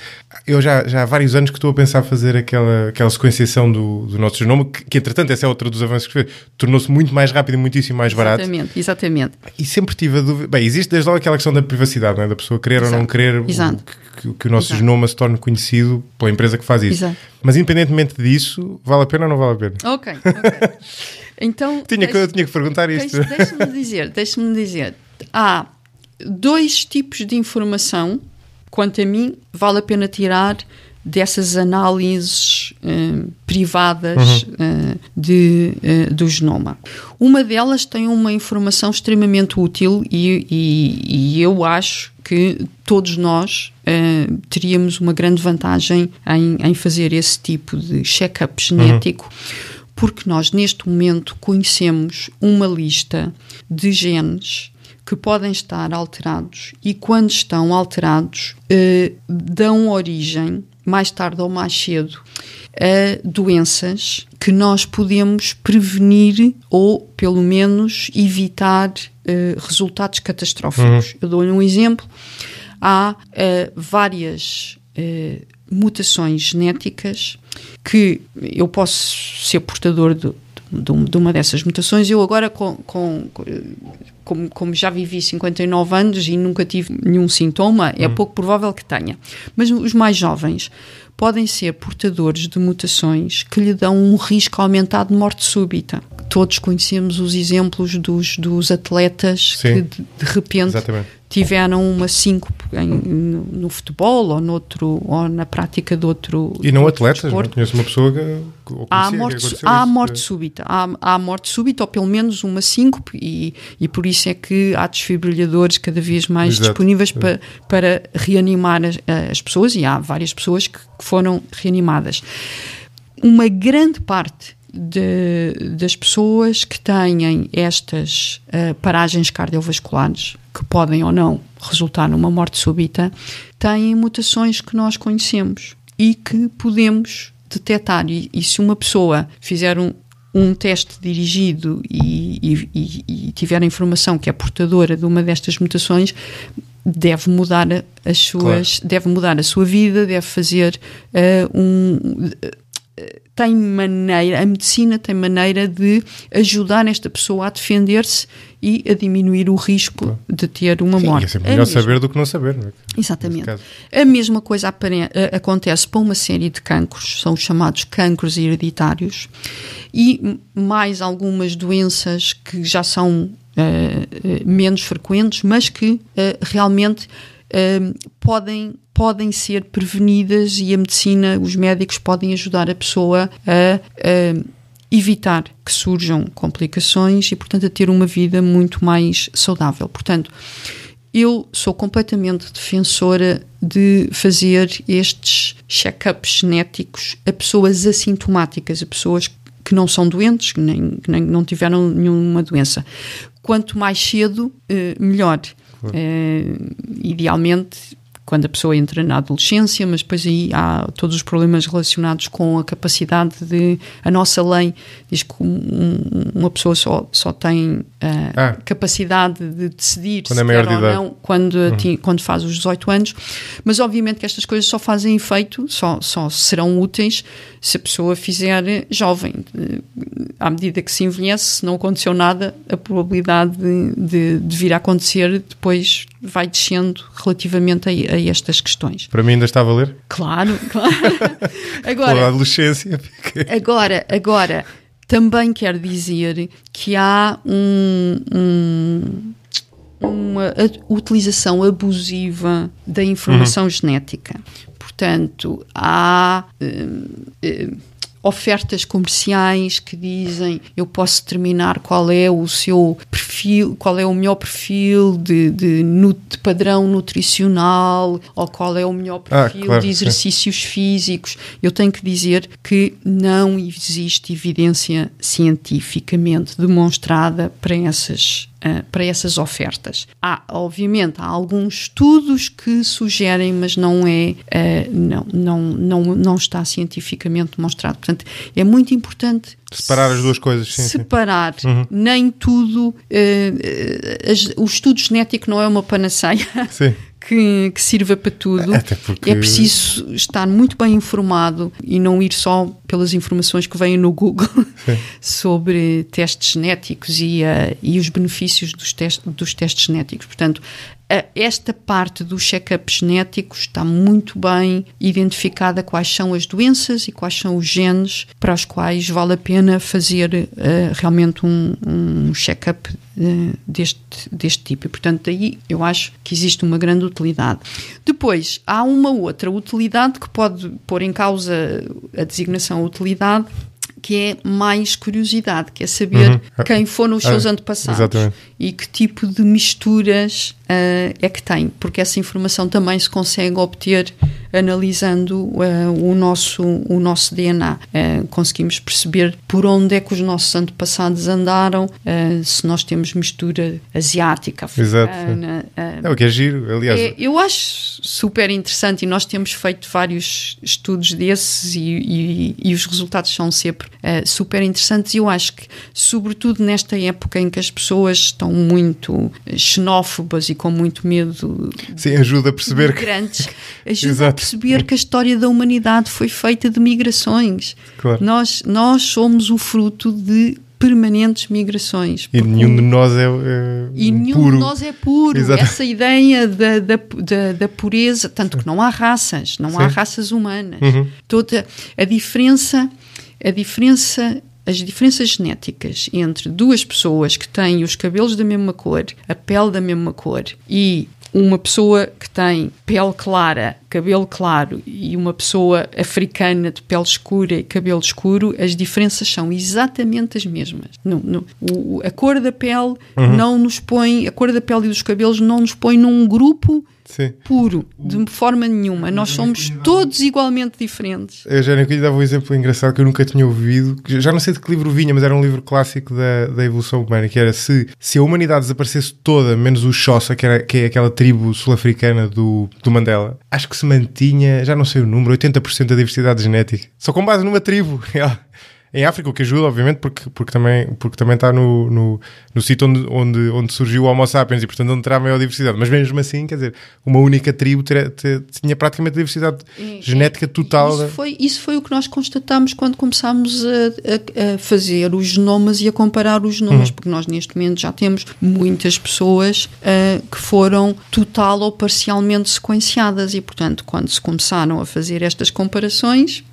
Eu já, já há vários anos que estou a pensar fazer aquela, aquela sequenciação do, do nosso genoma, que, que entretanto, essa é outra dos avanços que fez. Tornou-se muito mais rápido e muitíssimo mais barato. Exatamente, exatamente. E sempre tive a dúvida. Bem, existe desde logo aquela questão da privacidade, não é? da pessoa querer Exato. ou não querer Exato que, que o nosso Exato. genoma se torne conhecido pela empresa que faz isso. Exato. Mas independentemente disso, vale a pena ou não vale a pena? Ok, okay. [laughs] Então, tinha, deixe, que, eu tinha que perguntar isto. Deixa-me dizer, deixa-me dizer. Há dois tipos de informação, quanto a mim, vale a pena tirar dessas análises eh, privadas uhum. eh, de, eh, do genoma. Uma delas tem uma informação extremamente útil e, e, e eu acho que todos nós eh, teríamos uma grande vantagem em, em fazer esse tipo de check-up uhum. genético. Uhum. Porque nós, neste momento, conhecemos uma lista de genes que podem estar alterados e, quando estão alterados, eh, dão origem mais tarde ou mais cedo, a doenças que nós podemos prevenir ou, pelo menos, evitar uh, resultados catastróficos. Uhum. Eu dou-lhe um exemplo. Há uh, várias uh, mutações genéticas que eu posso ser portador de, de, de uma dessas mutações. Eu agora, com, com, como, como, já vivi 59 anos e nunca tive nenhum sintoma, é hum. pouco provável que tenha. Mas os mais jovens podem ser portadores de mutações que lhe dão um risco aumentado de morte súbita. Todos conhecemos os exemplos dos, dos atletas Sim, que de, de repente exatamente tiveram uma síncope em, no, no, futebol ou, noutro, ou na prática de outro. E não outro atletas, desporto. não conheço uma pessoa que. Há morte, há morte é. súbita, há, há morte súbita ou pelo menos uma síncope, e, e por isso é que há desfibrilhadores cada vez mais Exato. disponíveis é. para, para reanimar as, as, pessoas, e há várias pessoas que, que foram reanimadas. Uma grande parte de, das pessoas que têm estas uh, paragens cardiovasculares que podem ou não resultar numa morte súbita, têm mutações que nós conhecemos e que podemos detectar. E, e se uma pessoa fizer um, um teste dirigido e, e, e, tiver a informação que é portadora de uma destas mutações, deve mudar as suas, claro. deve mudar a sua vida, deve fazer uh, um tem maneira, a medicina tem maneira de ajudar esta pessoa a defender-se e a diminuir o risco Pô. de ter uma Sim, morte. É sempre melhor é saber do que não saber, não é? Exatamente. A mesma coisa acontece para uma série de cancros, são os chamados cancros hereditários, e mais algumas doenças que já são uh, menos frequentes, mas que uh, realmente uh, podem podem ser prevenidas e a medicina, os médicos podem ajudar a pessoa a, a evitar que surjam complicações e, portanto, a ter uma vida muito mais saudável. Portanto, eu sou completamente defensora de fazer estes check-ups genéticos a pessoas assintomáticas, a pessoas que não são doentes, que nem, que nem não tiveram nenhuma doença. Quanto mais cedo, eh, melhor. Claro. É, idealmente, quando a pessoa entra na adolescência, mas depois aí há todos os problemas relacionados com a capacidade de. A nossa lei diz que um, uma pessoa só, só tem uh, ah. capacidade de decidir quando é se é maior quer ou não quando, uhum. quando faz os 18 anos, mas obviamente que estas coisas só fazem efeito, só, só serão úteis se a pessoa fizer jovem. Eh, à medida que se envelhece, se não aconteceu nada, a probabilidade de, de, de vir a acontecer depois vai descendo relativamente a, a, estas questões. Para mim ainda está a valer? Claro, [laughs] claro. agora, adolescência. agora, agora, também quer dizer que há um, um uma utilização abusiva da informação uhum. genética. Portanto, há. Eh, eh, ofertas comerciais que dizem eu posso determinar qual é o seu perfil, qual é o melhor perfil de, de, de padrão nutricional ou qual é o melhor ah, perfil ah, claro, de exercícios sim. físicos. Eu tenho que dizer que não existe evidência cientificamente demonstrada para essas eh, para essas ofertas. Há, obviamente, há alguns estudos que sugerem, mas não é, uh, não, não, não, não está cientificamente demonstrado. Portanto, é muito importante Separar as duas coisas, sim. Separar. Sim. Uhum. Nem tudo. Uh, as, o estudo genético não é uma panaceia. Sim. [laughs] que, que, sirva para tudo. Até porque... É preciso estar muito bem informado e não ir só pelas informações que vêm no Google [laughs] sobre testes genéticos e, uh, e os benefícios dos, test, dos testes genéticos. Portanto, esta parte do check-up genético está muito bem identificada quais são as doenças e quais são os genes para os quais vale a pena fazer uh, realmente um, um check-up uh, deste, deste tipo. E, portanto, aí eu acho que existe uma grande utilidade. Depois, há uma outra utilidade que pode pôr em causa a designação utilidade, que é mais curiosidade, que é saber uhum. quem foram os ah, seus ah, antepassados exatamente. e que tipo de misturas uh, é que tem, porque essa informação também se consegue obter analisando uh, o, nosso, o nosso DNA. Uh, eh, conseguimos perceber por onde é que os nossos antepassados andaram, uh, se nós temos mistura asiática, africana. Exato. é o que é giro, aliás. É, eu acho super interessante e nós temos feito vários estudos desses e, e, e os resultados são sempre super interessantes. E eu acho que, sobretudo nesta época em que as pessoas estão muito xenófobas e com muito medo. Sim, ajuda a perceber migrantes. que. [laughs] Ajuda a perceber que a história da humanidade foi feita de migrações. Claro. Nós, nós somos o fruto de permanentes migrações. E nenhum de nós é, é E nenhum puro. de nós é puro. Exato. Essa ideia da, da, da, da, pureza, tanto que não há raças, não Sim. há raças humanas. Uhum. Toda a diferença, a diferença as diferenças genéticas entre duas pessoas que têm os cabelos da mesma cor, a pele da mesma cor e uma pessoa que tem pele clara, cabelo claro e uma pessoa africana de pele escura e cabelo escuro, as diferenças são exatamente as mesmas. Não, não, o, a cor da pele uhum. não nos põe, a cor da pele e dos cabelos não nos põe num grupo Sim. puro, de forma nenhuma. Nós somos todos igualmente diferentes. Eu já nem dava um exemplo engraçado que eu nunca tinha ouvido, já não sei de que livro vinha, mas era um livro clássico da, da evolução humana, que era se, se a humanidade desaparecesse toda, menos o Xhosa, que, era, que é aquela tribo sul-africana do, do Mandela, acho que se mantinha, já não sei o número, 80% da diversidade genética. Só com base numa tribo. [laughs] em África, o que ajuda, obviamente, porque, porque, também, porque também está no, no, no sítio onde, onde, onde surgiu o Homo sapiens e, portanto, onde terá maior diversidade. Mas mesmo assim, quer dizer, uma única tribo ter, ter, tinha praticamente a diversidade genética total. Isso, foi, isso foi o que nós constatamos quando começámos a, a, a fazer os genomas e a comparar os genomas, uhum. porque nós neste momento já temos muitas pessoas uh, que foram total ou parcialmente sequenciadas e, portanto, quando se começaram a fazer estas comparações,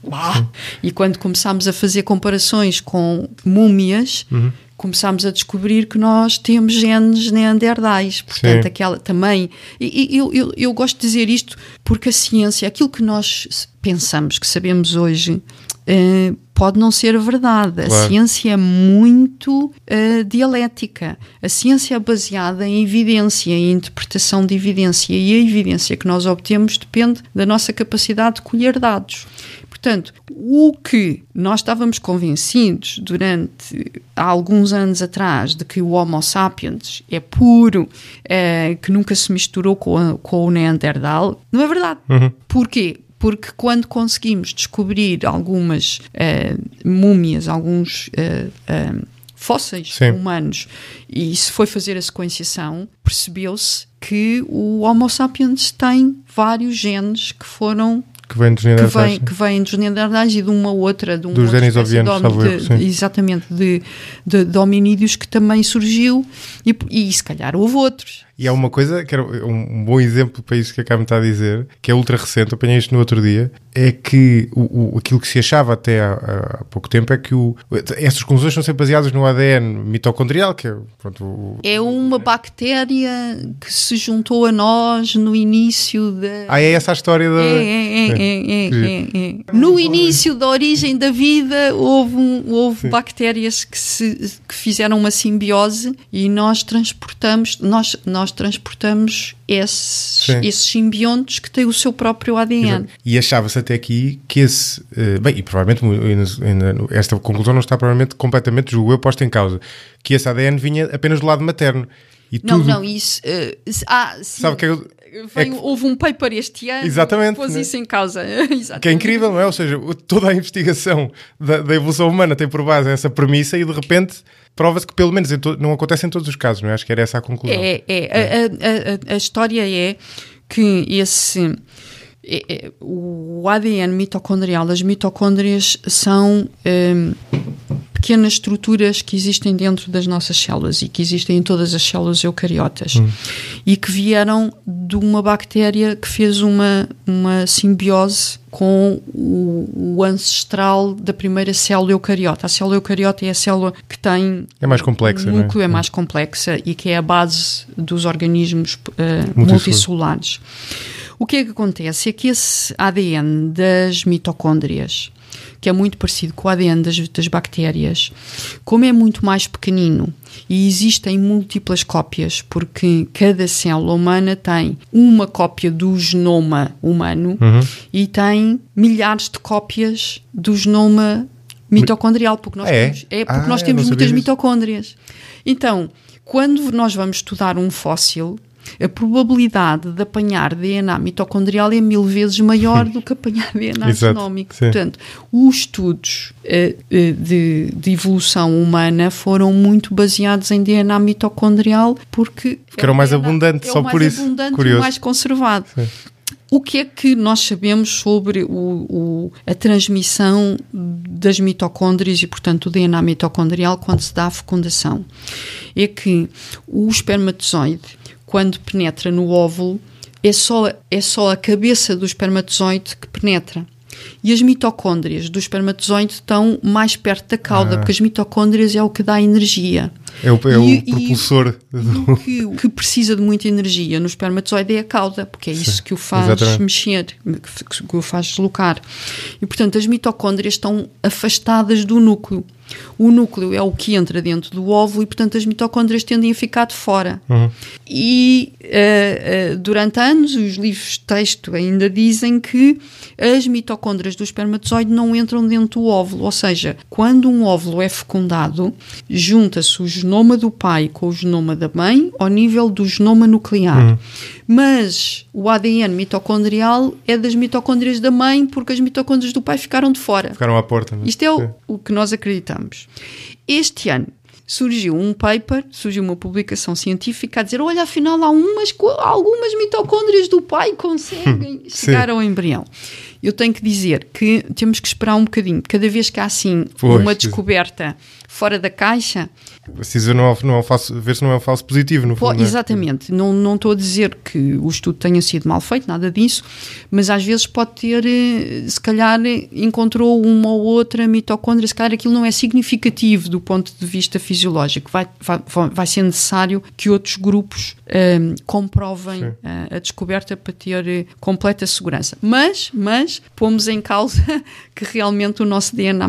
e quando começámos a fazer comparações comparações com múmias, uhum. começámos a descobrir que nós temos genes neandertais. Portanto, Sim. aquela também. E, e eu, eu, eu gosto de dizer isto porque a ciência, aquilo que nós pensamos, que sabemos hoje, eh, pode não ser verdade. A claro. ciência é muito uh, dialética. A ciência é baseada em evidência, em interpretação de evidência, e a evidência que nós obtemos depende da nossa capacidade de colher dados. Portanto, o que nós estávamos convencidos durante há alguns anos atrás de que o Homo sapiens é puro, é, que nunca se misturou com, a, com o Neandertal, não é verdade. Uhum. Porquê? porque quando conseguimos descobrir algumas uh, múmias, alguns uh, fósseis Sim. humanos, e se foi fazer a sequenciação, percebeu-se que o Homo sapiens tem vários genes que foram que vêm dos Neandertais. Que vêm, dos Neandertais e de uma outra, de um dos Denisovianos, ovianos, exatamente, de, de, de hominídeos que também surgiu e, e se calhar houve outros. E há uma coisa que era um bom exemplo para isso que a de está a dizer, que é ultra recente, apanhei isto no outro dia, é que o, o aquilo que se achava até há, há pouco tempo é que o, essas conclusões são sempre baseadas no ADN mitocondrial, que é, pronto, o, é uma bactéria que se juntou a nós no início da. Ah, é essa a história da. É, é, é, é. é, é no início da origem da vida houve, um, houve bactérias que, se, que fizeram uma simbiose e nós transportamos, nós, nós nós transportamos esses, esses simbiontes que têm o seu próprio ADN. Exato. E achava-se até aqui que esse. Eh, bem, e provavelmente esta conclusão não está provavelmente completamente, julgo eu, posta em causa. Que esse ADN vinha apenas do lado materno. E não, tudo... não, isso. Uh, ah, sim. Sabe que é que... Houve um paper este ano Exatamente, que pôs né? isso em causa. [laughs] que é incrível, não é? Ou seja, toda a investigação da, da, evolução humana tem por base essa premissa e de repente prova-se que pelo menos não acontece em todos os casos, não é? Acho que era essa a conclusão. É, é. A, a, a, a história é que esse é, é, o ADN mitocondrial, as mitocôndrias são. Um, pequenas estruturas que existem dentro das nossas células e que existem em todas as células eucariotas hum. e que vieram de uma bactéria que fez uma, uma simbiose com o, o, ancestral da primeira célula eucariota. A célula eucariota é a célula que tem é mais complexa, é? núcleo, é? é? mais complexa e que é a base dos organismos uh, eh, multicelulares. O que é que acontece? É que esse ADN das mitocôndrias que é muito parecido com o ADN das, das bactérias, como é muito mais pequenino e existem múltiplas cópias, porque cada célula humana tem uma cópia do genoma humano uhum. e tem milhares de cópias do genoma mitocondrial, porque nós é. temos, é porque ah, nós temos muitas isso. mitocôndrias. Então, quando nós vamos estudar um fóssil, a probabilidade de apanhar DNA mitocondrial é mil vezes maior do que apanhar DNA [laughs] genómico. Portanto, os estudos uh, de, de, evolução humana foram muito baseados em DNA mitocondrial porque. Porque era o é mais DNA, abundante, é só por isso. Abundante, Curioso. o mais conservado. Sim. O que é que nós sabemos sobre o, o, a transmissão das mitocôndrias e, portanto, o DNA mitocondrial quando se dá a fecundação? É que o espermatozoide quando penetra no óvulo, é só, é só a cabeça do espermatozoide que penetra. E as mitocôndrias do espermatozoide estão mais perto da cauda, ah. porque as mitocôndrias é o que dá energia. É o, é o propulsor. E, do... e o que, que, precisa de muita energia no espermatozoide é a cauda, porque é isso que o faz exatamente. mexer, que, o faz deslocar. E, portanto, as mitocôndrias estão afastadas do núcleo. O núcleo é o que entra dentro do óvulo e, portanto, as mitocôndrias tendem a ficar de fora. Uhum. E uh, uh, durante anos, os livros de texto ainda dizem que as mitocôndrias do espermatozoide não entram dentro do óvulo, ou seja, quando um óvulo é fecundado, junta-se os genoma do pai com o genoma da mãe ao nível do genoma nuclear. Hum. Mas o ADN mitocondrial é das mitocôndrias da mãe porque as mitocôndrias do pai ficaram de fora. Ficaram à porta. É? Isto é o, o que nós acreditamos. Este ano surgiu um paper, surgiu uma publicação científica a dizer: olha, afinal, há umas, algumas mitocôndrias do pai conseguem [laughs] chegar ao embrião. Eu tenho que dizer que temos que esperar um bocadinho. Cada vez que há assim pois, uma descoberta fora da caixa. Precisa não, não ver se não é um falso positivo, no fundo. Pô, é? exatamente. Não, não estou a dizer que o estudo tenha sido mal feito, nada disso, mas às vezes pode ter, eh, se calhar, encontrou uma ou outra mitocôndria, se calhar aquilo não é significativo do ponto de vista fisiológico. Vai, vai, vai ser necessário que outros grupos um, ehm, comprovem eh, a descoberta para ter eh, completa segurança. Mas, mas, pomos em causa [laughs] que realmente o nosso DNA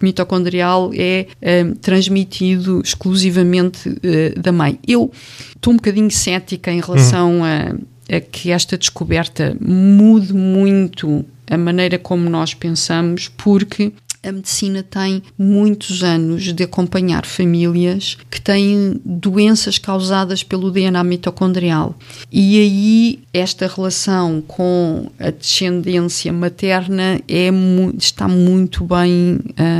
mitocondrial é é, um, transmitido exclusivamente uh, da mãe. Eu estou um bocadinho cética em relação uhum. a, a que esta descoberta mude muito a maneira como nós pensamos, porque a medicina tem muitos anos de acompanhar famílias que têm doenças causadas pelo DNA mitocondrial. E aí esta relação com a descendência materna é, está muito bem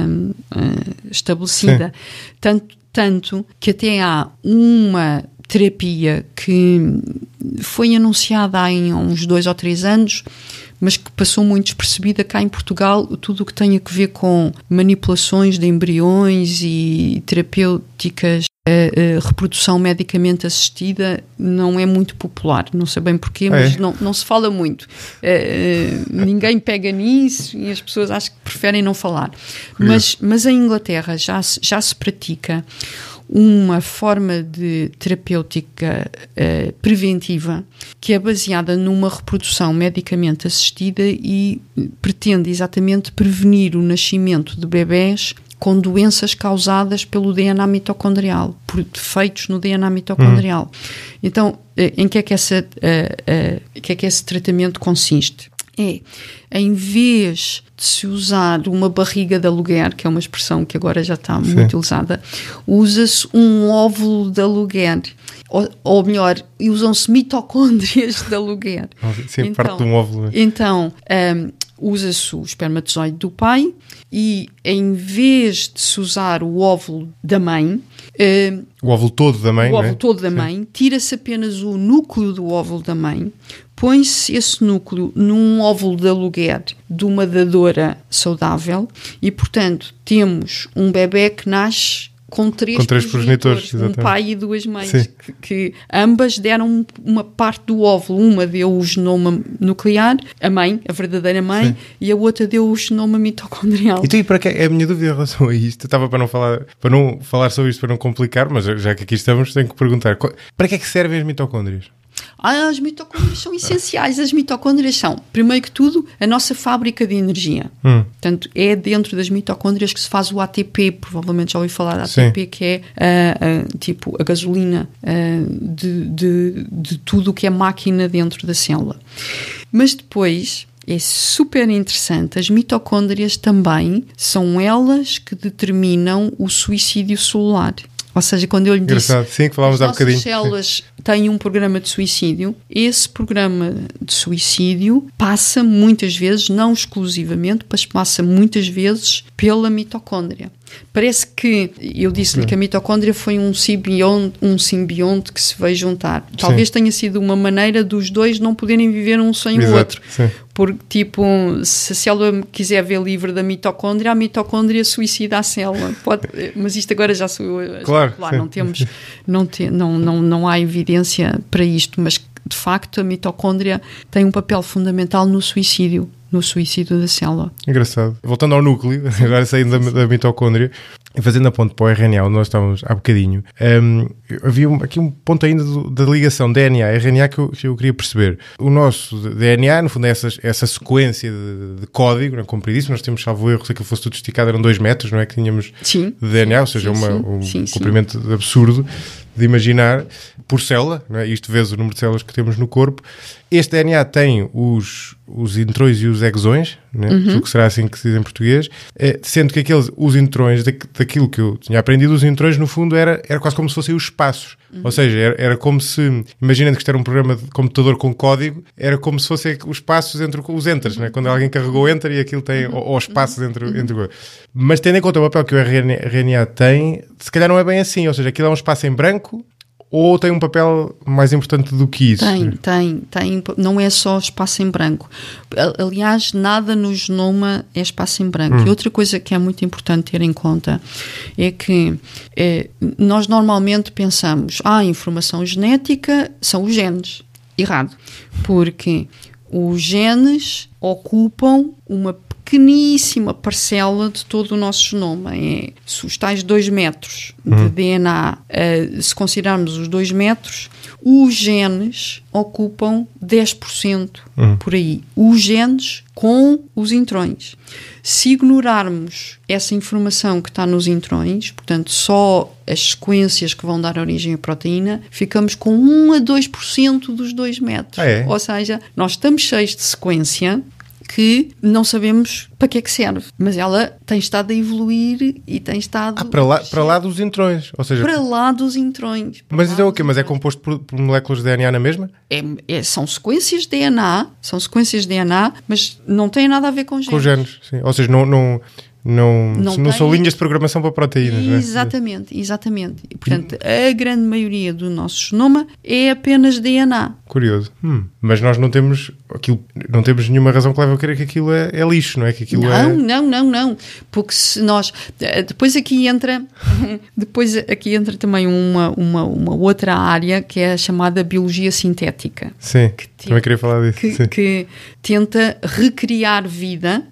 hum, hum, estabelecida. Tanto, tanto que até há uma terapia que foi anunciada há uns dois ou três anos mas que passou muito despercebida cá em Portugal, tudo o que tem a ver com manipulações de embriões e terapêuticas a, a, reprodução medicamente assistida não é muito popular. Não sei bem porquê, ah, mas é. não, não se fala muito. Uh, uh, ninguém pega nisso e as pessoas acho que preferem não falar. Mas, mas em Inglaterra já se, já se pratica uma forma de terapêutica eh, preventiva que é baseada numa reprodução medicamente assistida e pretende exatamente prevenir o nascimento de bebés com doenças causadas pelo DNA mitocondrial, por defeitos no DNA mitocondrial. Hum. Então, eh, em que é que, essa, uh, uh, que é que esse tratamento consiste? é, em vez de se usar uma barriga de aluguer, que é uma expressão que agora já está Sim. muito usada, usa-se um óvulo de aluguer. Ou, ou melhor, usam-se mitocôndrias de aluguer. [laughs] Sim, então, parte de um óvulo. Né? Então, um, usa-se o espermatozoide do pai e em vez de se usar o óvulo da mãe, hum, o óvulo todo da mãe, o óvulo né? todo da Sim. mãe, tira-se apenas o núcleo do óvulo da mãe, põe-se esse núcleo num óvulo de aluguer de uma dadora saudável e, portanto, temos um bebê que nasce com três, com três progenitores, progenitores um pai e duas mães, que, que, ambas deram uma parte do óvulo. Uma deu o genoma nuclear, a mãe, a verdadeira mãe, Sim. e a outra deu o genoma mitocondrial. E Então, e para que é, é a minha dúvida em relação a isto? Eu estava para não falar, para não falar sobre isto, para não complicar, mas já que aqui estamos, tenho que perguntar: para que é que servem as mitocôndrias? Ah, as mitocôndrias são essenciais. As mitocôndrias são, primeiro que tudo, a nossa fábrica de energia. Hum. Portanto, é dentro das mitocôndrias que se faz o ATP. Provavelmente já ouvi falar da ATP, Sim. que é uh, uh, tipo a gasolina uh, de, de, de tudo o que é máquina dentro da célula. Mas depois é super interessante. As mitocôndrias também são elas que determinam o suicídio celular. Ou seja, quando eu lhe Engraçado. disse Sim, que falámos há bocadinho. células Sim. têm um programa de suicídio, esse programa de suicídio passa muitas vezes, não exclusivamente, mas passa muitas vezes pela mitocôndria. Parece que, eu disse-lhe que a mitocôndria foi um simbionte, um simbionte que se veio juntar. Talvez Sim. tenha sido uma maneira dos dois não poderem viver um sem Exato. o outro. Sim. Porque, tipo, se a célula quiser ver livre da mitocôndria, a mitocôndria suicida a célula. Pode, mas isto agora já sou claro, claro não temos, não, te, não, não, não há evidência para isto, mas de facto a mitocôndria tem um papel fundamental no suicídio no suicídio da célula. Engraçado. Voltando ao núcleo, [laughs] agora saindo da, da mitocôndria, fazendo a ponte para o RNA, onde nós estávamos há bocadinho, hum, um, havia aqui um ponto ainda do, da ligação DNA-RNA que, eu, que eu queria perceber. O nosso DNA, no fundo, é essa sequência de, de código, não é compridíssimo, nós temos, salvo erro, se aquilo fosse tudo esticado, eram 2 metros, não é? Que tínhamos sim. de DNA, ou seja, sim, uma, um sim, comprimento absurdo de imaginar, por célula, é? isto vezes o número de células que temos no corpo. Este DNA tem os, os intrões e os exões, né? uhum. que será assim que se diz em português, é, sendo que aqueles, os intrões da, daquilo que eu tinha aprendido, os intrões no fundo era, era quase como se fossem os espaços. Uhum. Ou seja, era, era, como se, imaginando que isto era um programa de computador com código, era como se fossem os espaços entre os enters, né? uhum. né? quando alguém carregou enter e aquilo tem, uhum. ou, ou os espaços uhum. entre, uhum. entre. Mas tendo em conta o papel que o RNA, RNA tem, se calhar não é bem assim, ou seja, aquilo é um espaço em branco ou tem um papel mais importante do que isso? Tem, tem, tem. Não é só espaço em branco. Aliás, nada no genoma é espaço em branco. Hum. E outra coisa que é muito importante ter em conta é que é, nós normalmente pensamos, ah, a informação genética são os genes. Errado. Porque os genes ocupam uma pequeníssima parcela de todo o nosso genoma. É, se os tais 2 metros de hum. DNA, uh, eh, se considerarmos os 2 metros, os genes ocupam 10% hum. por aí. Os genes com os intrões. Se ignorarmos essa informação que está nos intrões, portanto, só as sequências que vão dar origem à proteína, ficamos com 1 a 2% dos 2 metros. Ah, é? Ou seja, nós estamos cheios de sequência, que não sabemos para que é que serve, mas ela tem estado a evoluir e tem estado. Ah, para lá, para lá dos intrões, ou seja. Para lá dos intrões. Mas então é o quê? Mas é composto por, por moléculas de DNA na mesma? É, é, são sequências de DNA, são sequências de DNA, mas não tem nada a ver com genes. Com genes, sim. Ou seja, não, não não, não, não são linhas de programação para proteínas. É? Exatamente, né? exatamente. E, portanto, a grande maioria do nosso genoma é apenas DNA. Curioso. Hum. Mas nós não temos aquilo, não temos nenhuma razão que leve a crer que aquilo é, é lixo, não é? Que aquilo não, é... não, não, não. Porque se nós. Eh, depois aqui entra, [laughs] depois aqui entra também uma, uma, uma outra área que é a chamada biologia sintética. Sim. Que também queria falar disso. Que, que tenta recriar vida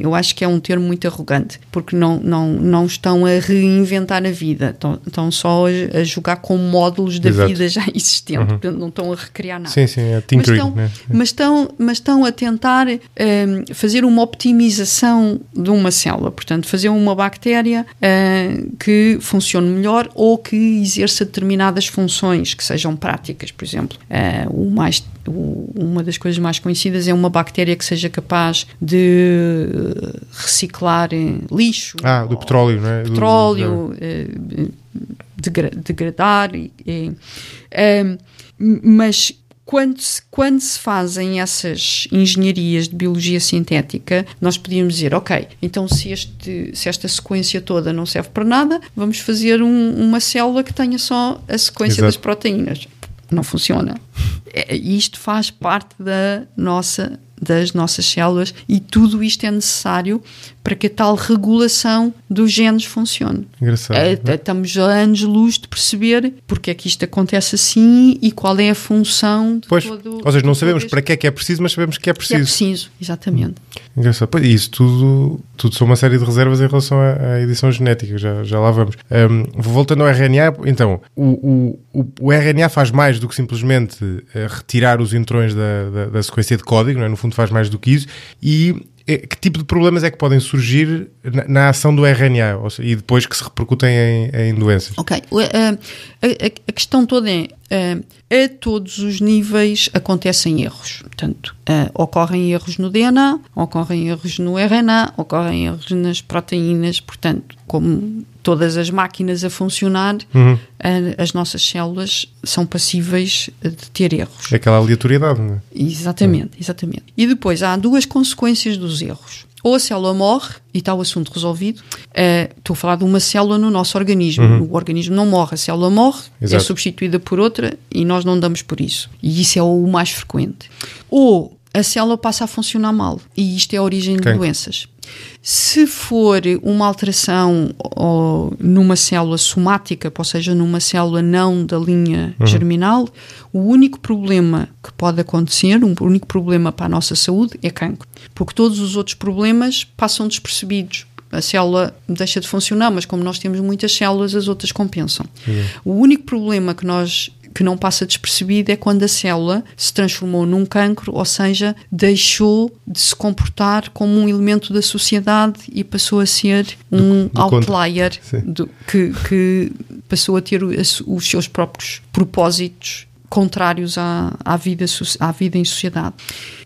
eu acho que é um termo muito arrogante, porque não, não, não estão a reinventar a vida, estão, estão só a, jogar com módulos da Exato. vida já [laughs] existente, uhum. portanto não estão a recriar nada. Sim, sim, é tinkering, mas, estão, né? mas, estão, mas estão a tentar um, fazer uma optimização de uma célula, portanto fazer uma bactéria hum, que funcione melhor ou que exerça determinadas funções que sejam práticas, por exemplo. Hum, o mais uma das coisas mais conhecidas é uma bactéria que seja capaz de eh, reciclar eh, lixo. Ah, do petróleo, não é? Petróleo, do... Eh, degradar. mas quando se, quando se fazem essas engenharias de biologia sintética, nós podíamos dizer, ok, então se, este, se esta sequência toda não serve para nada, vamos fazer um, uma célula que tenha só a sequência Exato. das proteínas não funciona. É, isto faz parte da nossa, das nossas células e tudo isto é necessário para que a tal regulação dos genes funcione. Engraçado. Eh, é, estamos a anos-luz de perceber porque é que isto acontece assim e qual é a função de pois, todo... Ou seja, não sabemos para que é que é preciso, mas sabemos que é, é preciso. é preciso, exatamente. Engraçado. Pois, isso tudo, tudo são uma série de reservas em relação à, à edição genética, já, já lá vamos. Um, voltando ao RNA, então, o, o, o, RNA faz mais do que simplesmente eh, retirar os intrões da, da, da sequência de código, é? no fundo faz mais do que isso, e é, que tipo de problemas é que podem surgir na, na ação do RNA seja, e depois que se repercutem em, em doenças? Ok. Eh, a, a, a, questão toda é: eh, a todos os níveis acontecem erros. Portanto, eh, ocorrem erros no DNA, ocorrem erros no RNA, ocorrem erros nas proteínas. Portanto, como todas as máquinas a funcionar, uhum. as nossas células são passíveis de ter erros. É aquela aleatoriedade, não é? Exatamente, uhum. exatamente. E depois há duas consequências dos erros. Ou a célula morre e está o assunto resolvido. Uh, estou a falar de uma célula no nosso organismo. Uhum. O organismo não morre, a célula morre, é Exato. é substituída por outra e nós não damos por isso. E isso é o mais frequente. Ou a célula passa a funcionar mal. E isto é a origem okay. de doenças. Se for uma alteração ou, numa célula somática, ou seja, numa célula não da linha uhum. germinal, o único problema que pode acontecer, um, o único problema para a nossa saúde é cancro, porque todos os outros problemas passam despercebidos. A célula deixa de funcionar, mas como nós temos muitas células, as outras compensam. Uhum. O único problema que nós que não passa despercebido é quando a célula se transformou num cancro, ou seja, deixou de se comportar como um elemento da sociedade e passou a ser um do, do outlier do, que, que, passou a ter os seus próprios propósitos contrários à, à, vida, à vida em sociedade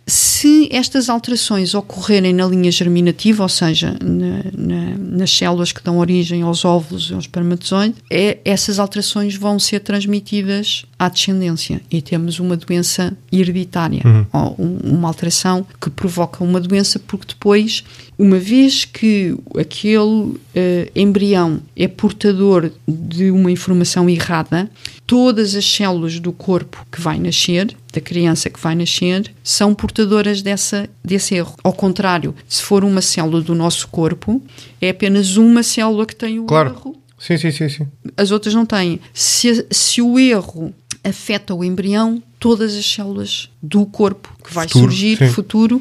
se estas alterações ocorrerem na linha germinativa, ou seja, na, na, nas células que dão origem aos óvulos e aos espermatozoides, é, essas alterações vão ser transmitidas à descendência e temos uma doença hereditária, uhum. ou um, uma alteração que provoca uma doença, porque depois, uma vez que aquele uh, embrião é portador de uma informação errada, todas as células do corpo que vai nascer da criança que vai nascer são portadoras dessa, desse erro. Ao contrário, se for uma célula do nosso corpo, é apenas uma célula que tem o claro. erro. Sim, sim, sim, sim. As outras não têm. Se, se o erro afeta o embrião, todas as células do corpo que vai futuro, surgir, sim. futuro,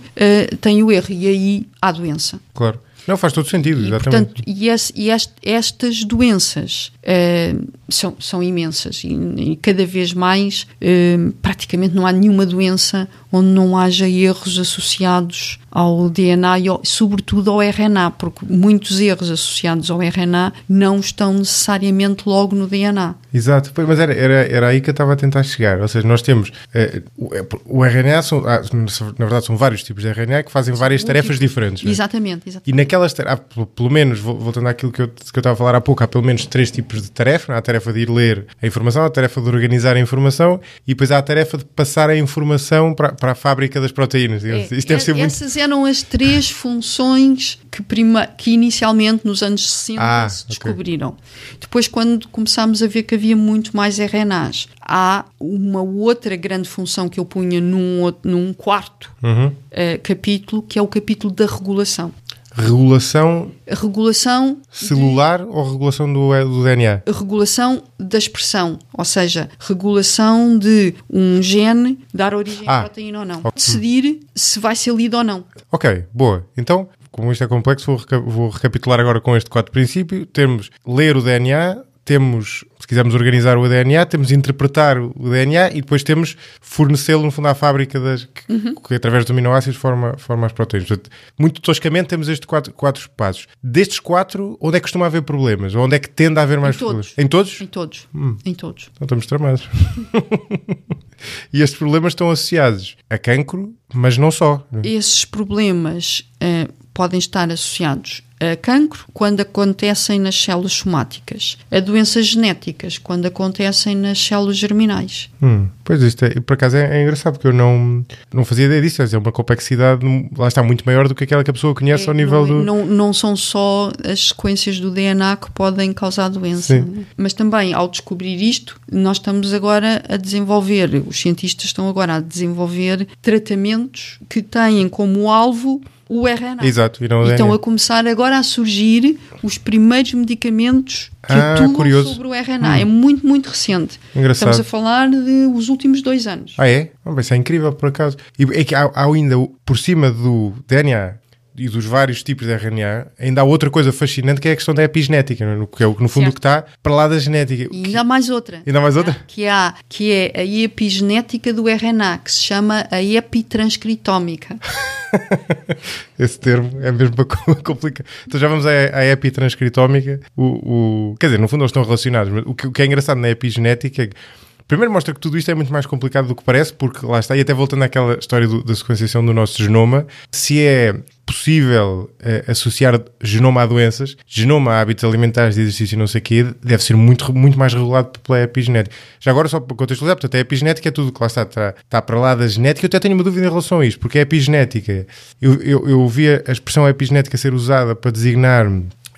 uh, têm o erro e aí há doença. Claro. Não, faz todo sentido, exatamente. E, portanto, e, as, e as, estas doenças uh, são, são imensas e, e cada vez mais uh, praticamente não há nenhuma doença onde não haja erros associados ao DNA e, sobretudo, ao RNA, porque muitos erros associados ao RNA não estão necessariamente logo no DNA. Exato, mas era, era, era aí que eu estava a tentar chegar. Ou seja, nós temos eh, o, é, o, RNA, ah, são, na verdade, são vários tipos de RNA que fazem várias tarefas tipo, diferentes. Né? Exatamente, exatamente. E naquelas tarefas, ah, pelo menos, voltando àquilo que eu, que eu estava a falar há pouco, há pelo menos três tipos de tarefa: há a tarefa de ir ler a informação, a tarefa de organizar a informação e depois há a tarefa de passar a informação para, para a fábrica das proteínas. É, deve é, ser muito... Essas eram as três funções que, prima, que inicialmente nos anos 60 ah, se descobriram. Okay. Depois, quando começámos a ver que havia muito mais RNAs, há uma outra grande função que eu punha num, num quarto uhum. uh, capítulo, que é o capítulo da regulação. Regulação. Regulação. Celular de... ou regulação do, eh, do DNA? Regulação da expressão, ou seja, regulação de um gene dar origem ah, à proteína ou não. Okay. Decidir se vai ser lido ou não. Ok, boa. Então, como isto é complexo, vou, reca vou recapitular agora com este quatro princípio. Temos ler o DNA, temos, se quisermos organizar o DNA, temos interpretar o DNA e depois temos fornecê-lo, no fundo, à fábrica das, que, uhum. que, através dos aminoácidos forma, forma as proteínas. Portanto, muito toscamente temos estes quatro, quatro passos. Destes quatro, onde é que costuma haver problemas? onde é que tende a haver mais em problemas? Em todos? Em todos. Hum. Em todos. Então estamos tramados. [laughs] e estes problemas estão associados a cancro, mas não só. Esses problemas uh, podem estar associados cancro, quando acontecem nas células somáticas. A doenças genéticas, quando acontecem nas células germinais. Hum, pois isto é, por acaso é, é, engraçado, porque eu não, não fazia ideia disso. É uma complexidade, hum, lá está, muito maior do que aquela que a pessoa conhece é, ao nível não, é, do... Não, não são só as sequências do DNA que podem causar doença. Sim. É? Mas também, ao descobrir isto, nós estamos agora a desenvolver, os cientistas estão agora a desenvolver tratamentos que têm como alvo o RNA. Exato, e não e Estão a começar agora agora a surgir os primeiros medicamentos que ah, atuam curioso. sobre o RNA. Hum. É muito, muito recente. Engraçado. Estamos a falar dos últimos dois anos. Ah, é? Vai oh, ser é incrível, por acaso. E é que há, há ainda, por cima do DNA, e dos vários tipos de RNA, ainda há outra coisa fascinante que é a questão da epigenética, é? que é o que no fundo certo. que está para lá da genética. E ainda há mais outra. Ainda mais outra? Que, há, que é a epigenética do RNA, que se chama a epitranscritómica. [laughs] Esse termo é mesmo [laughs] complicado. Então já vamos à, à epitranscritómica. O, o, quer dizer, no fundo eles estão relacionados, mas o que, o que é engraçado na epigenética é que Primeiro mostra que tudo isto é muito mais complicado do que parece, porque lá está, e até voltando àquela história do, da sequenciação do nosso genoma, se é possível uh, associar genoma a doenças, genoma a hábitos alimentares de exercício não sei o quê, deve ser muito, muito mais regulado pela epigenética. Já agora, só para contextualizar, portanto, a epigenética é tudo que lá está, está, está para lá da genética. Eu até tenho uma dúvida em relação a isto, porque a epigenética, eu, eu, eu ouvi a expressão epigenética ser usada para designar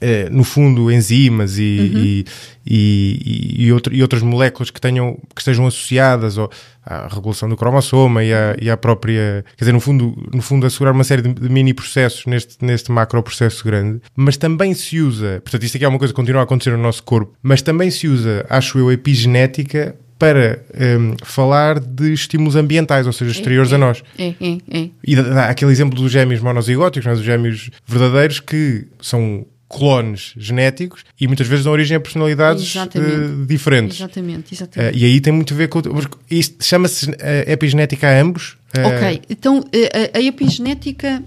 eh, no fundo, enzimas e, uhum. e, e, e, outro, e, outras moléculas que, tenham, que estejam associadas ao, à regulação do cromossoma e à, e à própria. Quer dizer, no fundo, no fundo assegurar uma série de, de mini processos neste, neste macro processo grande, mas também se usa. Portanto, isto aqui é uma coisa que continua a acontecer no nosso corpo, mas também se usa, acho eu, epigenética para um, ehm, falar de estímulos ambientais, ou seja, exteriores é, é, a nós. É, e dá aquele exemplo dos gêmeos monozigóticos, mas os gêmeos verdadeiros que são clones genéticos e muitas vezes dão origem a personalidades exatamente. Eh, diferentes. Exatamente, eh, exatamente. e aí tem muito a ver com. isso chama-se eh, epigenética a ambos? Ok, então a, epigenética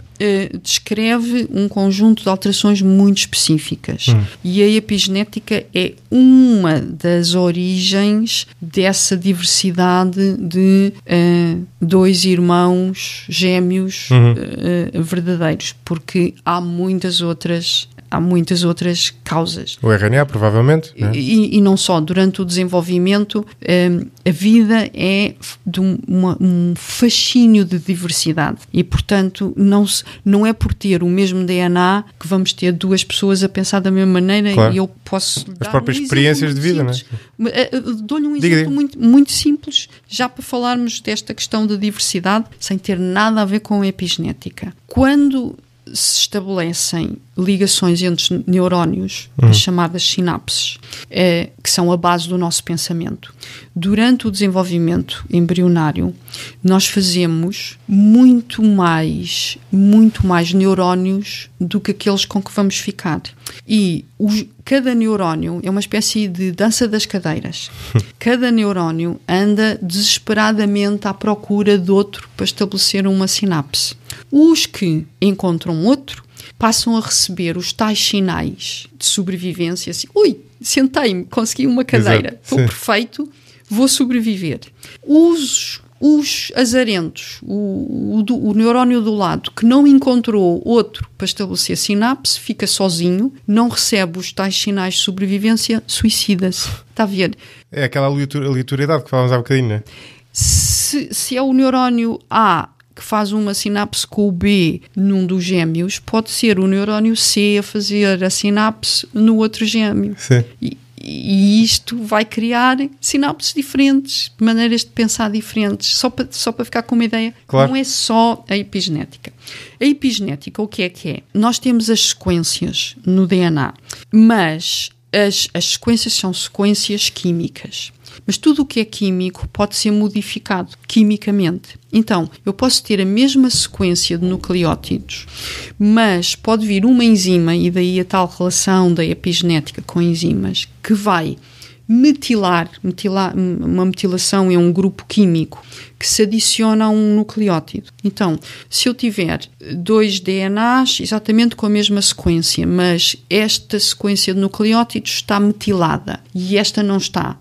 descreve um conjunto de alterações muito específicas hum. e a epigenética é uma das origens dessa diversidade de uh, dois irmãos gêmeos uhum. uh, verdadeiros, porque há muitas outras há muitas outras causas. O RNA, provavelmente. Né? E, e, não só, durante o desenvolvimento, hum, a vida é de uma, um fascínio de diversidade e, portanto, não, se, não é por ter o mesmo DNA que vamos ter duas pessoas a pensar da mesma maneira claro. e eu posso. As próprias um experiências de vida, simples. não é? Hum, eh, eh, dou-lhe um exemplo muito, muito simples, já para falarmos desta questão da diversidade, sem ter nada a ver com epigenética. Quando se estabelecem ligações entre neurónios, uhum. as chamadas sinapses, é, que são a base do nosso pensamento. Durante o desenvolvimento embrionário, nós fazemos muito mais, muito mais neurónios do que aqueles com que vamos ficar. E os, cada neurónio é uma espécie de dança das cadeiras. [laughs] Cada neurónio anda desesperadamente à procura de outro para estabelecer uma sinapse. Os que encontram outro passam a receber os tais sinais de sobrevivência, assim, ui, sentei-me, consegui uma cadeira, estou perfeito, vou sobreviver. Os, os azarentos, o, o, o neurónio do lado que não encontrou outro para estabelecer sinapse, fica sozinho, não recebe os tais sinais de sobrevivência, suicida-se. Está a ver? É aquela aleatoriedade que falávamos há bocadinho, não é? Se, se é o neurónio A que faz uma sinapse com o B num dos gêmeos, pode ser o neurónio C a fazer a sinapse no outro gêmeo. Sim. E, e isto vai criar sinapses diferentes, maneiras de pensar diferentes, só para, só para ficar com uma ideia. Claro. Não é só a epigenética. A epigenética, o que é que é? Nós temos as sequências no DNA, mas as, as sequências são sequências químicas. Mas tudo o que é químico pode ser modificado quimicamente. Então, eu posso ter a mesma sequência de nucleótidos, mas pode vir uma enzima, e daí a tal relação da epigenética com enzimas, que vai metilar, metilar, uma metilação é um grupo químico que se adiciona a um nucleótido. Então, se eu tiver dois DNAs exatamente com a mesma sequência, mas esta sequência de nucleótidos está metilada e esta não está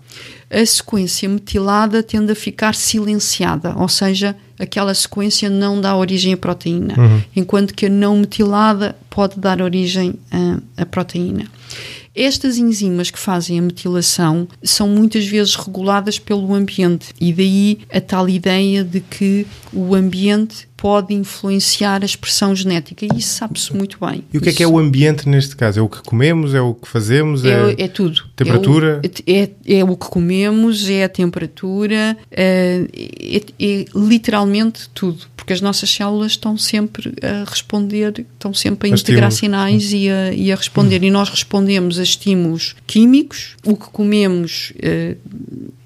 a sequência metilada tende a ficar silenciada, ou seja, aquela sequência não dá origem à proteína, uhum. enquanto que a não metilada pode dar origem à proteína. Estas enzimas que fazem a metilação são muitas vezes reguladas pelo ambiente e daí a tal ideia de que o ambiente pode influenciar a expressão genética e isso sabe-se muito bem. E o que isso. é que é o ambiente neste caso? É o que comemos? É o que fazemos? É, é, é tudo. Temperatura? É o, é, é, é o, que comemos, é a temperatura, é, é, literalmente tudo, porque as nossas células estão sempre a responder, estão sempre a integrar sinais e a, e a responder. Hum. E nós respondemos a estímulos químicos, o que comemos. Uh,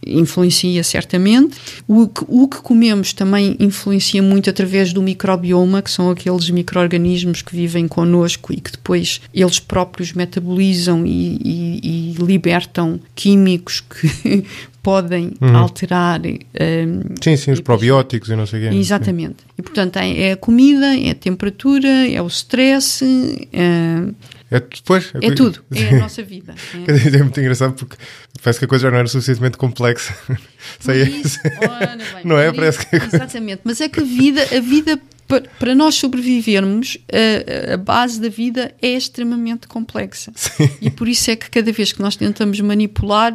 influencia certamente. O que, o que comemos também influencia muito através do microbioma, que são aqueles micro-organismos que vivem connosco e que depois eles próprios metabolizam e, e, e libertam químicos que [laughs] podem uhum. alterar. Um, sim, sim, os probióticos e não sei o quê. Exatamente. Sim. E portanto é, é a comida, é a temperatura, é o stress, é, é, depois. é, é tudo, [laughs] é a nossa vida. É. é. muito engraçado porque parece que a coisa já não era suficientemente complexa. [laughs] isso, ora, bem, [laughs] não é? é? Parece que... Exatamente, mas é que a vida, a vida para nós sobrevivermos, a, a, base da vida é extremamente complexa. Sim. E por isso é que cada vez que nós tentamos manipular.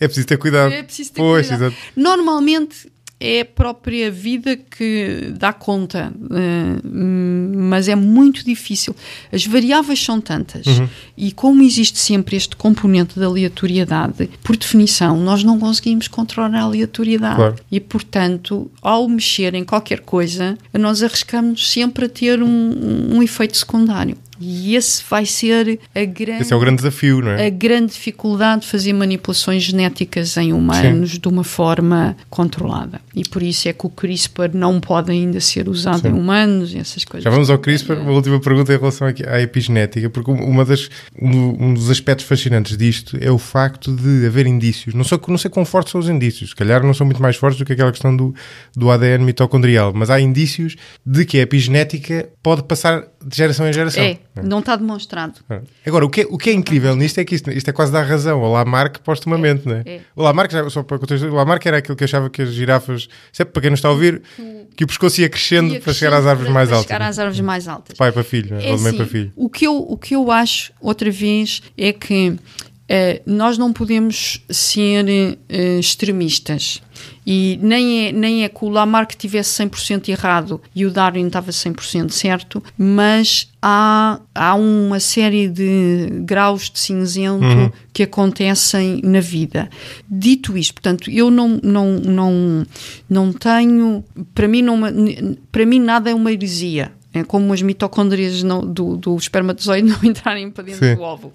É preciso ter cuidado. É preciso ter pois, cuidado. Normalmente é a própria vida que dá conta, eh, mas é muito difícil. As variáveis são tantas uhum. e, como existe sempre este componente da aleatoriedade, por definição, nós não conseguimos controlar a aleatoriedade. Claro. E, portanto, ao mexer em qualquer coisa, nós arriscamos sempre a ter um, um efeito secundário. E esse vai ser a grande. Esse é o grande desafio, não é? A grande dificuldade de fazer manipulações genéticas em humanos Sim. de uma forma controlada. E por isso é que o CRISPR não pode ainda ser usado Sim. em humanos, e essas coisas. Já vamos ao CRISPR. É. Uma última pergunta em relação à epigenética, porque uma das, um, dos aspectos fascinantes disto é o facto de haver indícios. Não, sou, não sei quão fortes são os indícios, se calhar não são muito mais fortes do que aquela questão do, do ADN mitocondrial, mas há indícios de que a epigenética pode passar de geração em geração. É. É. Não está demonstrado. É. Agora, o que é, o que é incrível nisto é que isto, isto é quase dar razão o Lamarck postumamente, né é? O Lamarck, já, só para o Lamarck era aquilo que achava que as girafas, sempre é para quem nos está a ouvir, que o pescoço ia crescendo, ia crescendo para chegar às árvores mais altas. chegar às árvores mais altas. pai para filho, é, para assim, filho. O que, eu, o que eu acho, outra vez, é que uh, nós não podemos ser uh, extremistas. E nem é, nem é que o Lamarck tivesse 100% errado e o Darwin estava 100% certo, mas há, há uma série de graus de cinzento uhum. que acontecem na vida. Dito isto, portanto, eu não, não, não, não tenho. Para mim, não, para mim, nada é uma heresia. É como as mitocôndrias não, do, do espermatozoide [laughs] não entrarem para dentro Sim. do óvulo.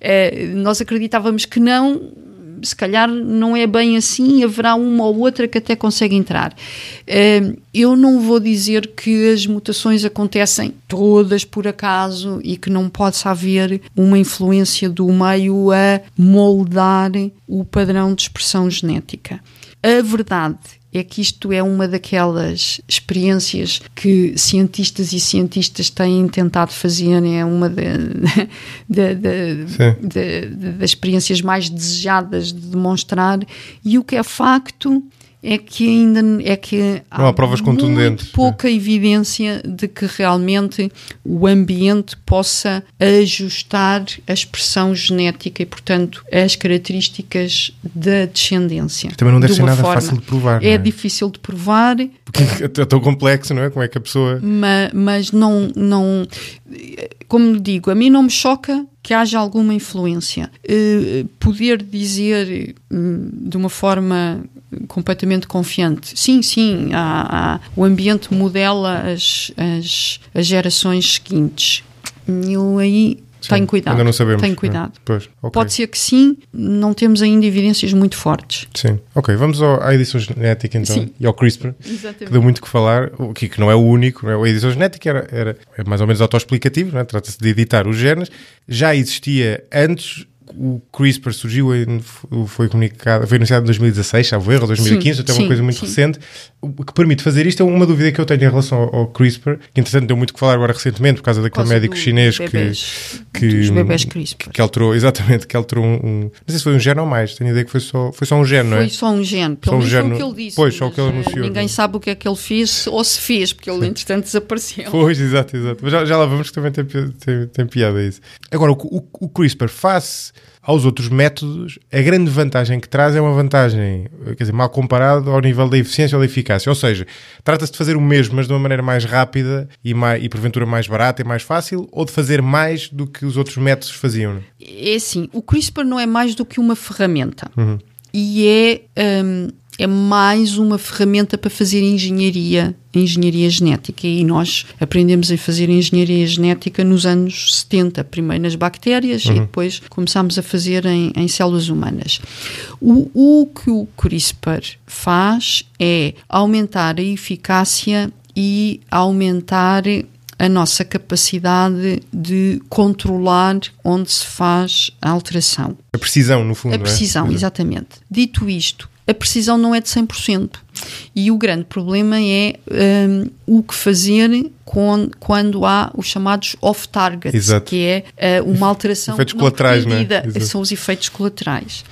É, nós acreditávamos que não, se calhar não é bem assim, haverá uma ou outra que até consegue entrar. Hum, eu não vou dizer que as mutações acontecem todas por acaso e que não possa haver uma influência do meio a moldar o padrão de expressão genética. A verdade é que isto é uma daquelas experiências que cientistas e cientistas têm tentado fazer, é uma de, [laughs] de, de, das experiências mais desejadas de demonstrar, e o que é facto é que ainda é que não há, provas contundentes. Né? pouca evidência de que realmente o ambiente possa ajustar a expressão genética e, portanto, as características da descendência. Também não deve de ser nada forma. fácil de provar. É, é, difícil de provar. Porque é tão complexo, não é? Como é que a pessoa. Mas, mas não, não como digo, a mim não me choca que haja alguma influência. Eh, poder dizer hum, de uma forma completamente confiante, sim, sim, há, há, o ambiente modela as, as, as gerações seguintes. Eu aí Sim, tem cuidado. Ainda não sabemos. Tem é, cuidado. Pois, okay. Pode ser que sim, não temos ainda evidências muito fortes. Sim. Ok, vamos ao, à edição genética então sim. e ao CRISPR, Exatamente. que deu muito que falar, que, que não é o único. Não é? A edição genética era, era é mais ou menos autoexplicativo, é? trata-se de editar os genes. Já existia antes o CRISPR surgiu, foi comunicado, foi anunciado em 2016, salvo erro, 2015, até uma coisa muito sim. recente. O que permite fazer isto é uma dúvida que eu tenho em relação ao, ao CRISPR, que entretanto deu muito que falar agora recentemente por causa daquele causa médico chinês bebês, que, que, que, que, alterou, exatamente, que alterou um, um, Não sei se foi um gene ou mais, tenho a ideia que foi só, foi só um gene, não é? Foi só um gene, pelo só menos um gene, foi o que ele disse. Pois, só o que ele eh, anunciou. Ninguém é? sabe o que é que ele fez ou se fez, porque ele entretanto desapareceu. Pois, exato, exato. Mas já, já lá vamos que também tem, tem, tem piada isso. Agora, o, o, o CRISPR face aos outros métodos, a grande vantagem que traz é uma vantagem, eh, quer dizer, mal comparado ao nível da eficiência ou da eficácia. Ou seja, trata-se de fazer o mesmo, mas de uma maneira mais rápida e, mais, e porventura mais barata e mais fácil, ou de fazer mais do que os outros métodos faziam? É assim, o CRISPR não é mais do que uma ferramenta. Uhum. E é. Um é mais uma ferramenta para fazer engenharia, engenharia genética. E nós aprendemos a fazer engenharia genética nos anos 70, primeiro nas bactérias uhum. e depois começámos a fazer em, em células humanas. O, o que o CRISPR faz é aumentar a eficácia e aumentar a nossa capacidade de controlar onde se faz a alteração. A precisão, no fundo. A é? precisão, é? exatamente. Dito isto, a precisão não é de 100%. E o grande problema é um, o que fazer com, quando há os chamados off-targets, que é uh, uma alteração efeitos não colaterais, medida, né? são os efeitos colaterais.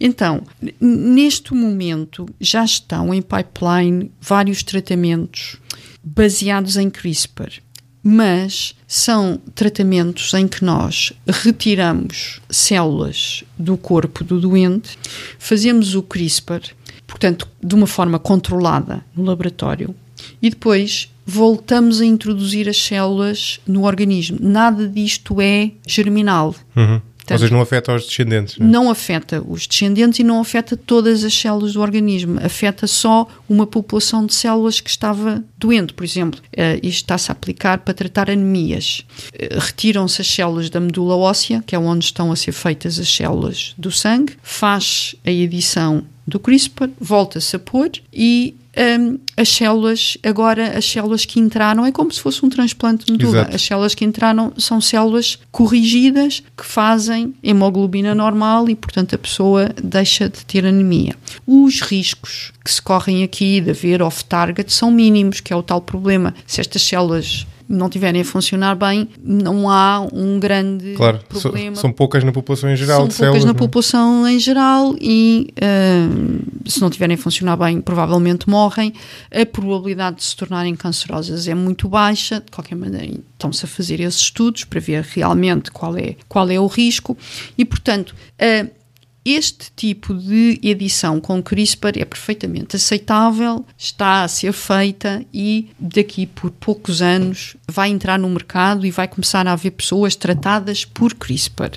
Então, neste momento já estão em pipeline vários tratamentos baseados em CRISPR mas são tratamentos em que nós retiramos células do corpo do doente, fazemos o CRISPR, portanto, de uma forma controlada no laboratório, e depois voltamos a introduzir as células no organismo. Nada disto é germinal. Uhum. Portanto, não afeta os descendentes? Não, é? não afeta os descendentes e não afeta todas as células do organismo. Afeta só uma população de células que estava doente, por exemplo. Uh, isto está-se a aplicar para tratar anemias. Uh, Retiram-se as células da medula óssea, que é onde estão a ser feitas as células do sangue, faz a edição do CRISPR, volta-se a pôr e um, as células, agora as células que entraram, é como se fosse um transplante de medula. Exato. As células que entraram são células corrigidas que fazem hemoglobina normal e, portanto, a pessoa deixa de ter anemia. Os riscos que se correm aqui de haver off-target são mínimos, que é o tal problema. Se estas células não estiverem a funcionar bem, não há um grande claro, problema. São poucas na população em geral. São poucas células, na não? É? população em geral e uh, se não estiverem a funcionar bem, provavelmente morrem. A probabilidade de se tornarem cancerosas é muito baixa, de qualquer maneira, estão-se a fazer esses estudos para ver realmente qual é, qual é o risco e, portanto, uh, este tipo de edição com CRISPR é perfeitamente aceitável, está a ser feita e daqui por poucos anos vai entrar no mercado e vai começar a haver pessoas tratadas por CRISPR.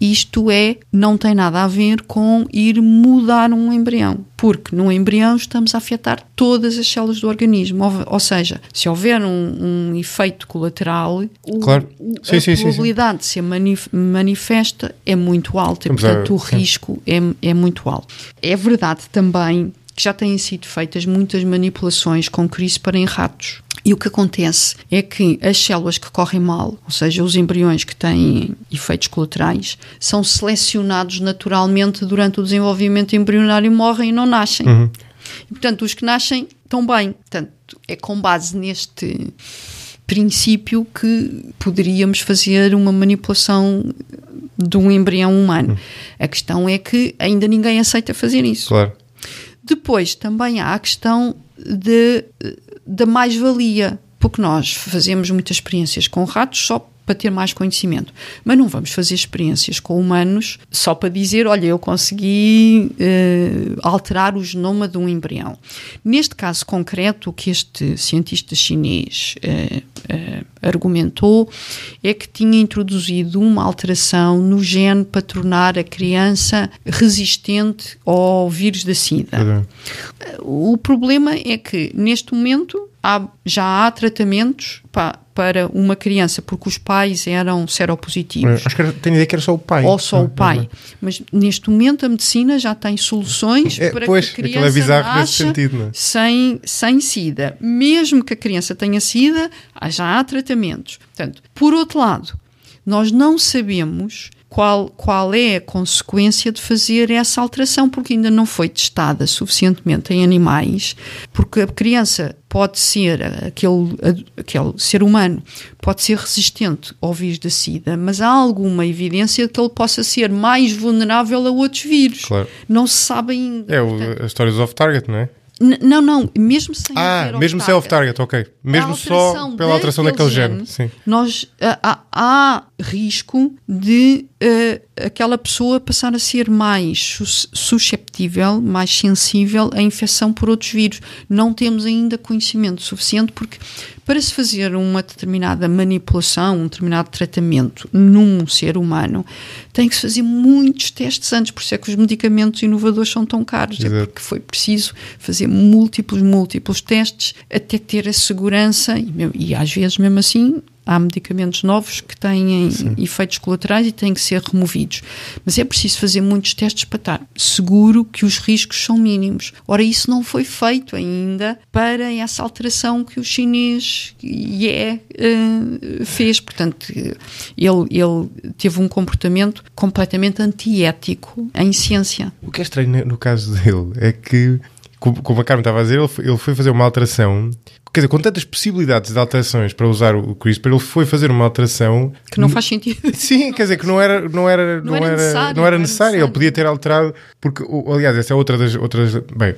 Isto é, não tem nada a ver com ir mudar um embrião, porque no embrião estamos a afetar todas as células do organismo. Ou, ou seja, se houver um, um efeito colateral, claro. o, sim, a sim, probabilidade sim, de ser manif manifesta é muito alta e, é, portanto, o risco é, é muito alto. É verdade também que já têm sido feitas muitas manipulações com CRISPR em ratos. E o que acontece é que as células que correm mal, ou seja, os embriões que têm efeitos colaterais, são selecionados naturalmente durante o desenvolvimento embrionário, morrem e não nascem. Uhum. E, portanto, os que nascem estão bem. Portanto, é com base neste princípio que poderíamos fazer uma manipulação de um embrião humano. Uhum. A questão é que ainda ninguém aceita fazer isso. Claro. Depois também há a questão de da mais-valia, porque nós fazemos muitas experiências com ratos só para ter mais conhecimento. Mas não vamos fazer experiências com humanos só para dizer, olha, eu consegui uh, alterar o genoma de um embrião. Neste caso concreto, o que este cientista chinês uh, uh, argumentou é que tinha introduzido uma alteração no gene para tornar a criança resistente ao vírus da SIDA. Uhum. O problema é que, neste momento, há, já há tratamentos pá, para uma criança, porque os pais eram seropositivos. É, acho que era, tenho a ideia que era só o pai. Ou só ah, o pai. É. Mas neste momento a medicina já tem soluções é, para pois, que a criança é sentido, é? sem, sem SIDA. Mesmo que a criança tenha SIDA, já há tratamentos. Portanto, por outro lado, nós não sabemos qual, qual é a consequência de fazer essa alteração, porque ainda não foi testada suficientemente em animais, porque a criança pode ser, aquele, aquele ser humano, pode ser resistente ao vírus da SIDA, mas há alguma evidência de que ele possa ser mais vulnerável a outros vírus. Claro. Não se sabe ainda. É a história dos off-target, não é? não, não, mesmo sem Ah, mesmo sem off-target, ok. Mesmo só pela alteração daquele gene. Sim. Nós, há, há risco de uh, aquela pessoa passar a ser mais susceptível, mais sensível à infecção por outros vírus. Não temos ainda conhecimento suficiente porque para se fazer uma determinada manipulação, um determinado tratamento num ser humano, tem que se fazer muitos testes antes, por isso é que os medicamentos inovadores são tão caros, é Exato. é porque foi preciso fazer múltiplos, múltiplos testes até ter a segurança, e, e às vezes mesmo assim há medicamentos novos que têm Sim. efeitos colaterais e têm que ser removidos. Mas é preciso fazer muitos testes para estar seguro que os riscos são mínimos. Ora, isso não foi feito ainda para essa alteração que o chinês Ye uh, é, eh, fez. Portanto, ele, ele teve um comportamento completamente antiético em ciência. O que é estranho no caso dele é que como a Carmen estava a dizer, ele foi, fazer uma alteração quer dizer, com tantas possibilidades de alterações para usar o CRISPR, ele foi fazer uma alteração que não faz sentido. Sim, quer dizer que não era não era não, não era, era, necessário, não era necessário. Ele podia ter alterado porque aliás essa é outra das outras bem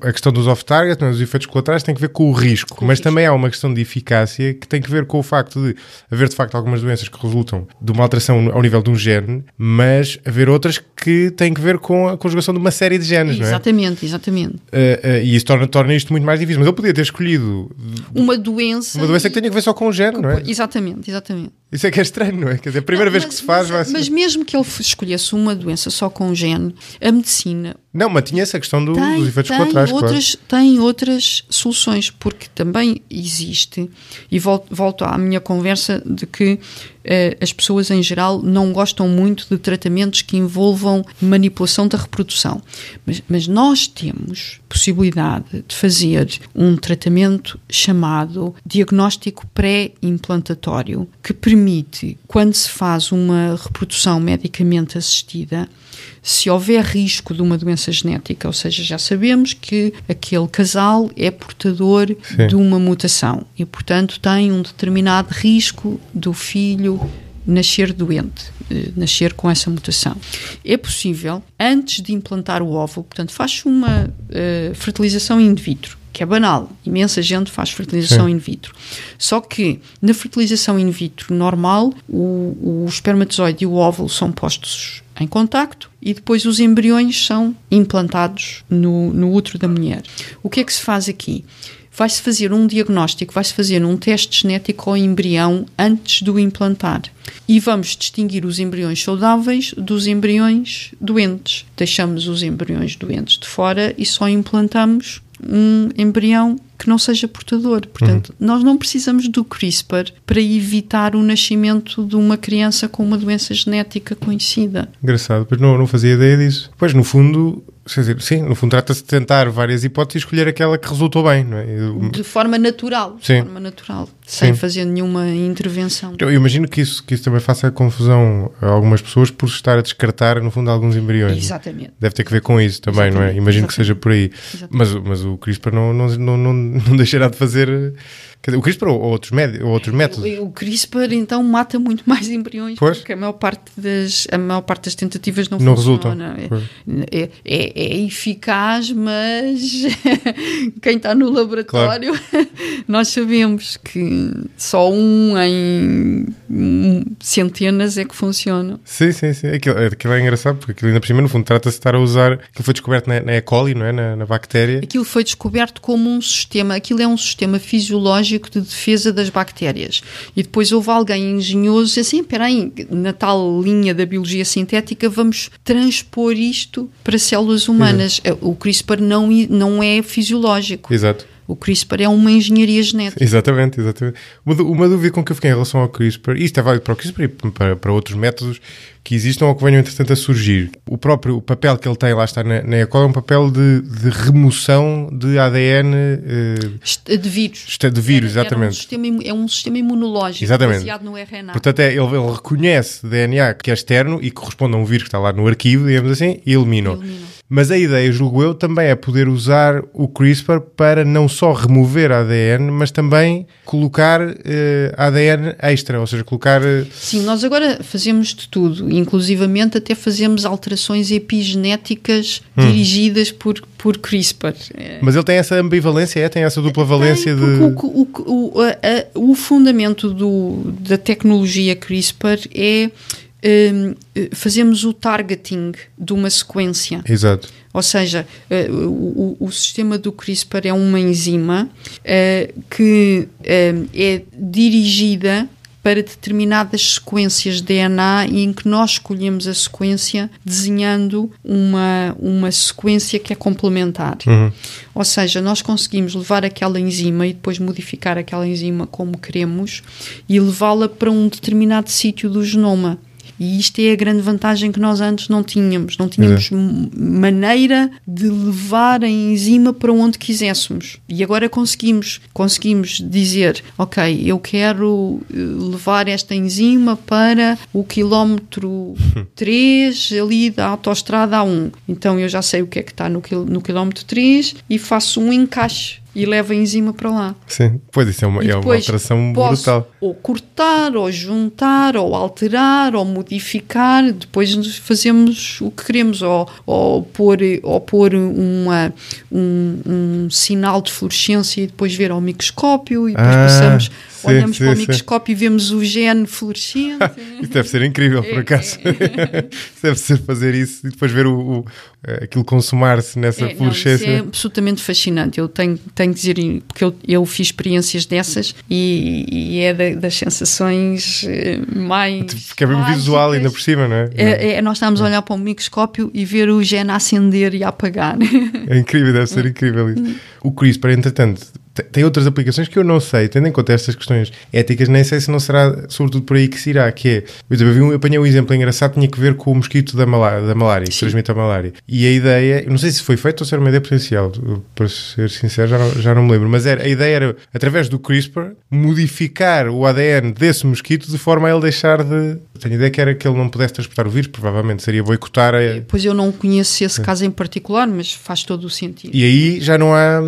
a questão dos off-target, os efeitos colaterais, tem que ver com o risco, mas também há uma questão de eficácia que tem que ver com o facto de haver de facto algumas doenças que resultam de uma alteração ao nível de um gene, mas haver outras que têm que ver com a conjugação de uma série de genes, exatamente, é? Exatamente, uh, uh, e isso torna, torna isto muito mais difícil. Mas eu podia ter escolhido uma doença, uma doença e... que tenha a ver só com o gene, não é? Exatamente, exatamente. Isso é que é estranho, não é? Quer dizer, a primeira não, vez mas, que se faz. Mas, mas mesmo que ele escolhesse uma doença só gene, a medicina. Não, mas tinha essa questão do, tem, dos efeitos tem colaterais. Outras, claro. Tem outras soluções, porque também existe, e volto, volto à minha conversa de que eh, as pessoas em geral não gostam muito de tratamentos que envolvam manipulação da reprodução. Mas, mas nós temos possibilidade de fazer um tratamento chamado diagnóstico pré-implantatório, que permite, quando se faz uma reprodução medicamente assistida, se houver risco de uma doença genética, ou seja, já sabemos que aquele casal é portador Sim. de uma mutação e, portanto, tem um determinado risco do filho nascer doente, eh, nascer com essa mutação. É possível, antes de implantar o óvulo, portanto, faz uma uh, fertilização in vitro, que é banal, imensa gente faz fertilização Sim. in vitro. Só que na fertilização in vitro normal, o, o espermatozoide e o óvulo são postos em contacto, e depois os embriões são implantados no, no útero da mulher. O que é que se faz aqui? Vai-se fazer um diagnóstico, vai-se fazer um teste genético ao embrião antes do implantar. E vamos distinguir os embriões saudáveis dos embriões doentes. Deixamos os embriões doentes de fora e só implantamos um embrião que não seja portador. Portanto, uhum. nós não precisamos do CRISPR para evitar o nascimento de uma criança com uma doença genética conhecida. Engraçado, pois não, não fazia ideia disso. Pois, no fundo, Quer dizer, sim, no fundo trata-se de tentar várias hipóteses e escolher aquela que resultou bem, não é? Eu... De forma natural, sim. de forma natural, sem sim. fazer nenhuma intervenção. Então, eu imagino que isso, que isso também faça confusão a algumas pessoas por estar a descartar, no fundo, alguns embriões. É? Exatamente. Deve ter que ver com isso também, Exatamente. não é? Imagino Exatamente. que seja por aí. Mas, mas o CRISPR não, não, não, não não deixará de fazer o CRISPR ou outros, ou outros é, métodos? O, o, CRISPR então mata muito [laughs] mais embriões pois? porque a maior parte das, a maior parte das tentativas não, não funciona. É? é, é, é, eficaz, mas [laughs] quem está no laboratório claro. [laughs] nós sabemos que só um em centenas é que funciona. Sim, sim, sim. Aquilo, aquilo é engraçado porque aquilo ainda por cima no fundo trata-se de estar a usar. Aquilo foi descoberto na, na E. coli, não é? Na, na bactéria. Aquilo foi descoberto como um sistema. Aquilo é um sistema fisiológico biológico de defesa das bactérias. E depois houve alguém engenhoso disse assim, espera aí, na tal linha da biologia sintética vamos transpor isto para células humanas. É, o CRISPR não, não é fisiológico. Exato. O CRISPR é uma engenharia genética. Exatamente, exatamente. Uma, dúvida com que eu fiquei em relação ao CRISPR, e isto é válido para o CRISPR e para, para outros métodos, que existam ou que venham, entretanto, a surgir. O próprio papel que ele tem lá está na, na ECOL é um papel de, de remoção de ADN... Eh, de vírus. De vírus, era, exatamente. Era um sistema, é um sistema imunológico exatamente. baseado no RNA. Portanto, é, ele, ele, reconhece DNA que é externo e que corresponde a um vírus que está lá no arquivo, digamos assim, e elimina-o. Mas a ideia, julgo eu, também é poder usar o CRISPR para não só remover ADN, mas também colocar eh, ADN extra, ou seja, colocar... Eh, Sim, nós agora fazemos de tudo Inclusivamente até fazemos alterações epigenéticas hum. dirigidas por, por CRISPR. É. Mas ele tem essa ambivalência, é? Tem essa dupla valência de... O, o, o, a, o fundamento do, da tecnologia CRISPR é um, fazemos o targeting de uma sequência. Exato. Ou seja, uh, o, o, sistema do CRISPR é uma enzima uh, que uh, é dirigida para determinadas sequências de DNA e em que nós escolhemos a sequência desenhando uma, uma sequência que é complementar. Uhum. Ou seja, nós conseguimos levar aquela enzima e depois modificar aquela enzima como queremos e levá-la para um determinado sítio do genoma. E isto é a grande vantagem que nós antes não tínhamos. Não tínhamos é. maneira de levar a enzima para onde quiséssemos. E agora conseguimos. Conseguimos dizer, ok, eu quero eh, levar esta enzima para o quilómetro 3 [laughs] ali da autostrada A1. Então eu já sei o que é que está no, no quilómetro 3 e faço um encaixe e leva a enzima para lá. Sim, pois isso é uma, é uma alteração brutal. Ou cortar, ou juntar, ou alterar, ou modificar, depois fazemos o que queremos, ou, ou pôr, ou pôr uma, um, um sinal de fluorescência e depois ver ao microscópio e depois ah, passamos, sim, olhamos sim, para o microscópio e vemos o gene fluorescente. [laughs] isso deve ser incrível, por é. acaso. [laughs] deve ser fazer isso e depois ver o, o, eh, aquilo consumar-se nessa é, é absolutamente fascinante. Eu tenho, tenho que dizer, porque eu, eu fiz experiências dessas e, e é da, das sensações eh, mais. Porque é bem mágicas. visual ainda por cima, não é? é, é, é nós estamos a é. olhar para um microscópio e ver o gene acender e apagar. É incrível, deve ser [laughs] incrível isso. O Chris, para entretanto, tem outras aplicações que eu não sei, tendo em conta estas questões éticas, nem sei se não será sobretudo por aí que se irá, que é, eu, vi um, eu apanhei um exemplo engraçado, tinha que ver com o mosquito da, malária, da malária que transmite a malária. E a ideia, não sei se foi feito ou se era uma ideia potencial, para ser sincero, já não, já não me lembro, mas era, a ideia era, através do CRISPR, modificar o ADN desse mosquito de forma a ele deixar de... Tenho a ideia que era que ele não pudesse transportar o vírus, provavelmente seria boicotar a... Pois eu não conheço esse é. caso em particular, mas faz todo o sentido. E aí já não há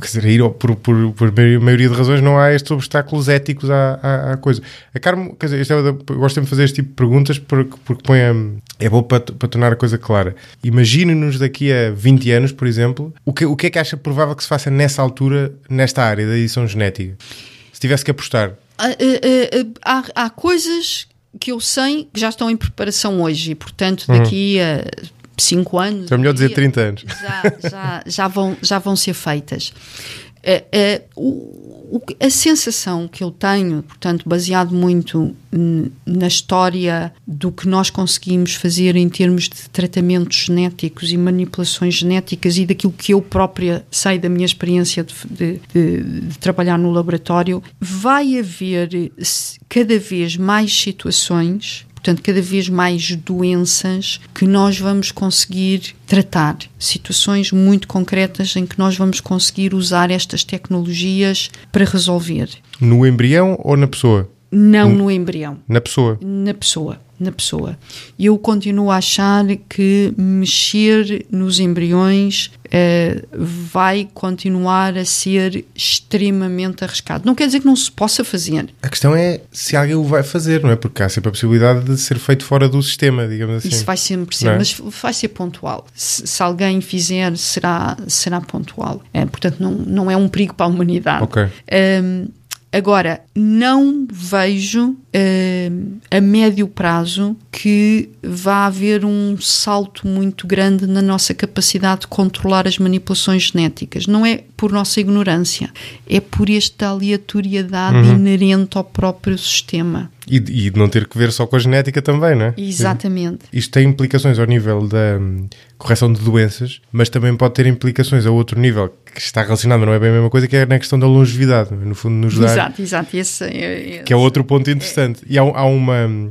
quer dizer, ir por, por, por maioria de razões não há estes obstáculos éticos à, à, à coisa. A Carmo, quer dizer, é eu gosto sempre de fazer este tipo de perguntas porque, porque põe a, é bom para, para tornar a coisa clara. Imagine-nos daqui a 20 anos, por exemplo, o que, o que é que acha provável que se faça nessa altura, nesta área da edição genética? Se tivesse que apostar. Há, ah, eh, eh, eh, há, há coisas que eu sei que já estão em preparação hoje e, portanto, uhum. daqui uhum. a 5 anos. Então, é melhor dizer 30 anos. Já, já, já, vão, já vão ser feitas. Eh, eh, a sensação que eu tenho, portanto, baseado muito na história do que nós conseguimos fazer em termos de tratamentos genéticos e manipulações genéticas e daquilo que eu própria sei da minha experiência de, de, de, de trabalhar no laboratório, vai haver cada vez mais situações Portanto, cada vez mais doenças que nós vamos conseguir tratar, situações muito concretas em que nós vamos conseguir usar estas tecnologias para resolver. No embrião ou na pessoa? Não no, no embrião. Na pessoa? Na pessoa na pessoa. Eu continuo a achar que mexer nos embriões eh, vai continuar a ser extremamente arriscado. Não quer dizer que não se possa fazer. A questão é se alguém o vai fazer, não é? Porque há sempre a possibilidade de ser feito fora do sistema, digamos assim. Isso vai sempre ser, é? mas vai ser pontual. Se, se, alguém fizer, será, será pontual. É, portanto, não, não é um perigo para a humanidade. Ok. Um, Agora, não vejo uh, a médio prazo que vá haver um salto muito grande na nossa capacidade de controlar as manipulações genéticas. Não é por nossa ignorância, é por esta aleatoriedade uhum. inerente ao próprio sistema. E, de não ter que ver só com a genética também, não é? Exatamente. Isto tem implicações ao nível da correção de doenças, mas também pode ter implicações a outro nível que está relacionado, não é bem a mesma coisa, que é na questão da longevidade, no fundo, nos dar. Exato, exato. Esse, esse, é, é, que é outro ponto é- interessante. É... E há, há, uma.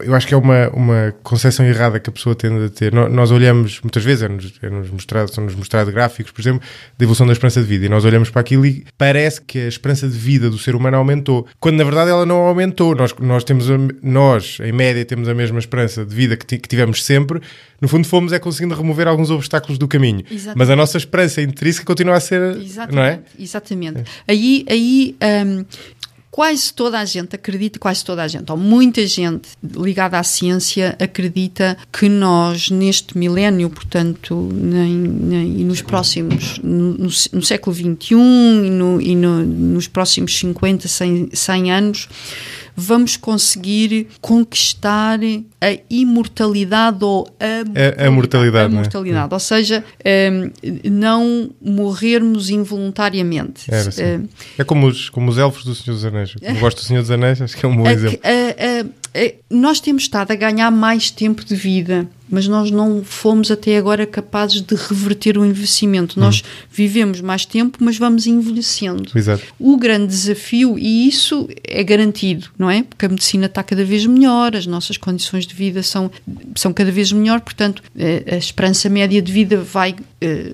Eu acho que é uma, uma concepção errada que a pessoa tende a ter. Nós olhamos, muitas vezes, é-nos é -nos mostrado, são-nos mostrados gráficos, por exemplo, da evolução da esperança de vida, e nós olhamos para aquilo e parece que a esperança de vida do ser humano aumentou, quando na verdade ela não aumentou. Nós, nós temos, a, nós, em média, temos a mesma esperança de vida que, que tivemos sempre. No fundo, fomos é conseguindo remover alguns obstáculos do caminho. Exatamente. Mas a nossa esperança intrínseca continua a ser. Exatamente. Não é? Exatamente. É. Aí, aí um, quase toda a gente acredita, quase toda a gente, ou muita gente ligada à ciência acredita que nós, neste milénio, portanto, nem, nem, e nos próximos, no, no, no século XXI e, no, e nos próximos 50, 100, 100 anos, vamos conseguir conquistar a imortalidade ou a, a, a mortalidade. A é? mortalidade. É? Ou seja, um, não morrermos involuntariamente. É, é como, os, como os elfos do Senhor dos Anéis. Eu [laughs] gosto do Senhor dos Anéis, acho que é um bom exemplo. A, é, nós temos estado a ganhar mais tempo de vida, mas nós não fomos até agora capazes de reverter o envelhecimento. Uhum. Nós vivemos mais tempo, mas vamos envelhecendo. Exato. O grande desafio, e isso é garantido, não é? Porque a medicina está cada vez melhor, as nossas condições de vida são, são cada vez melhor, portanto, eh, a esperança média de vida vai uh,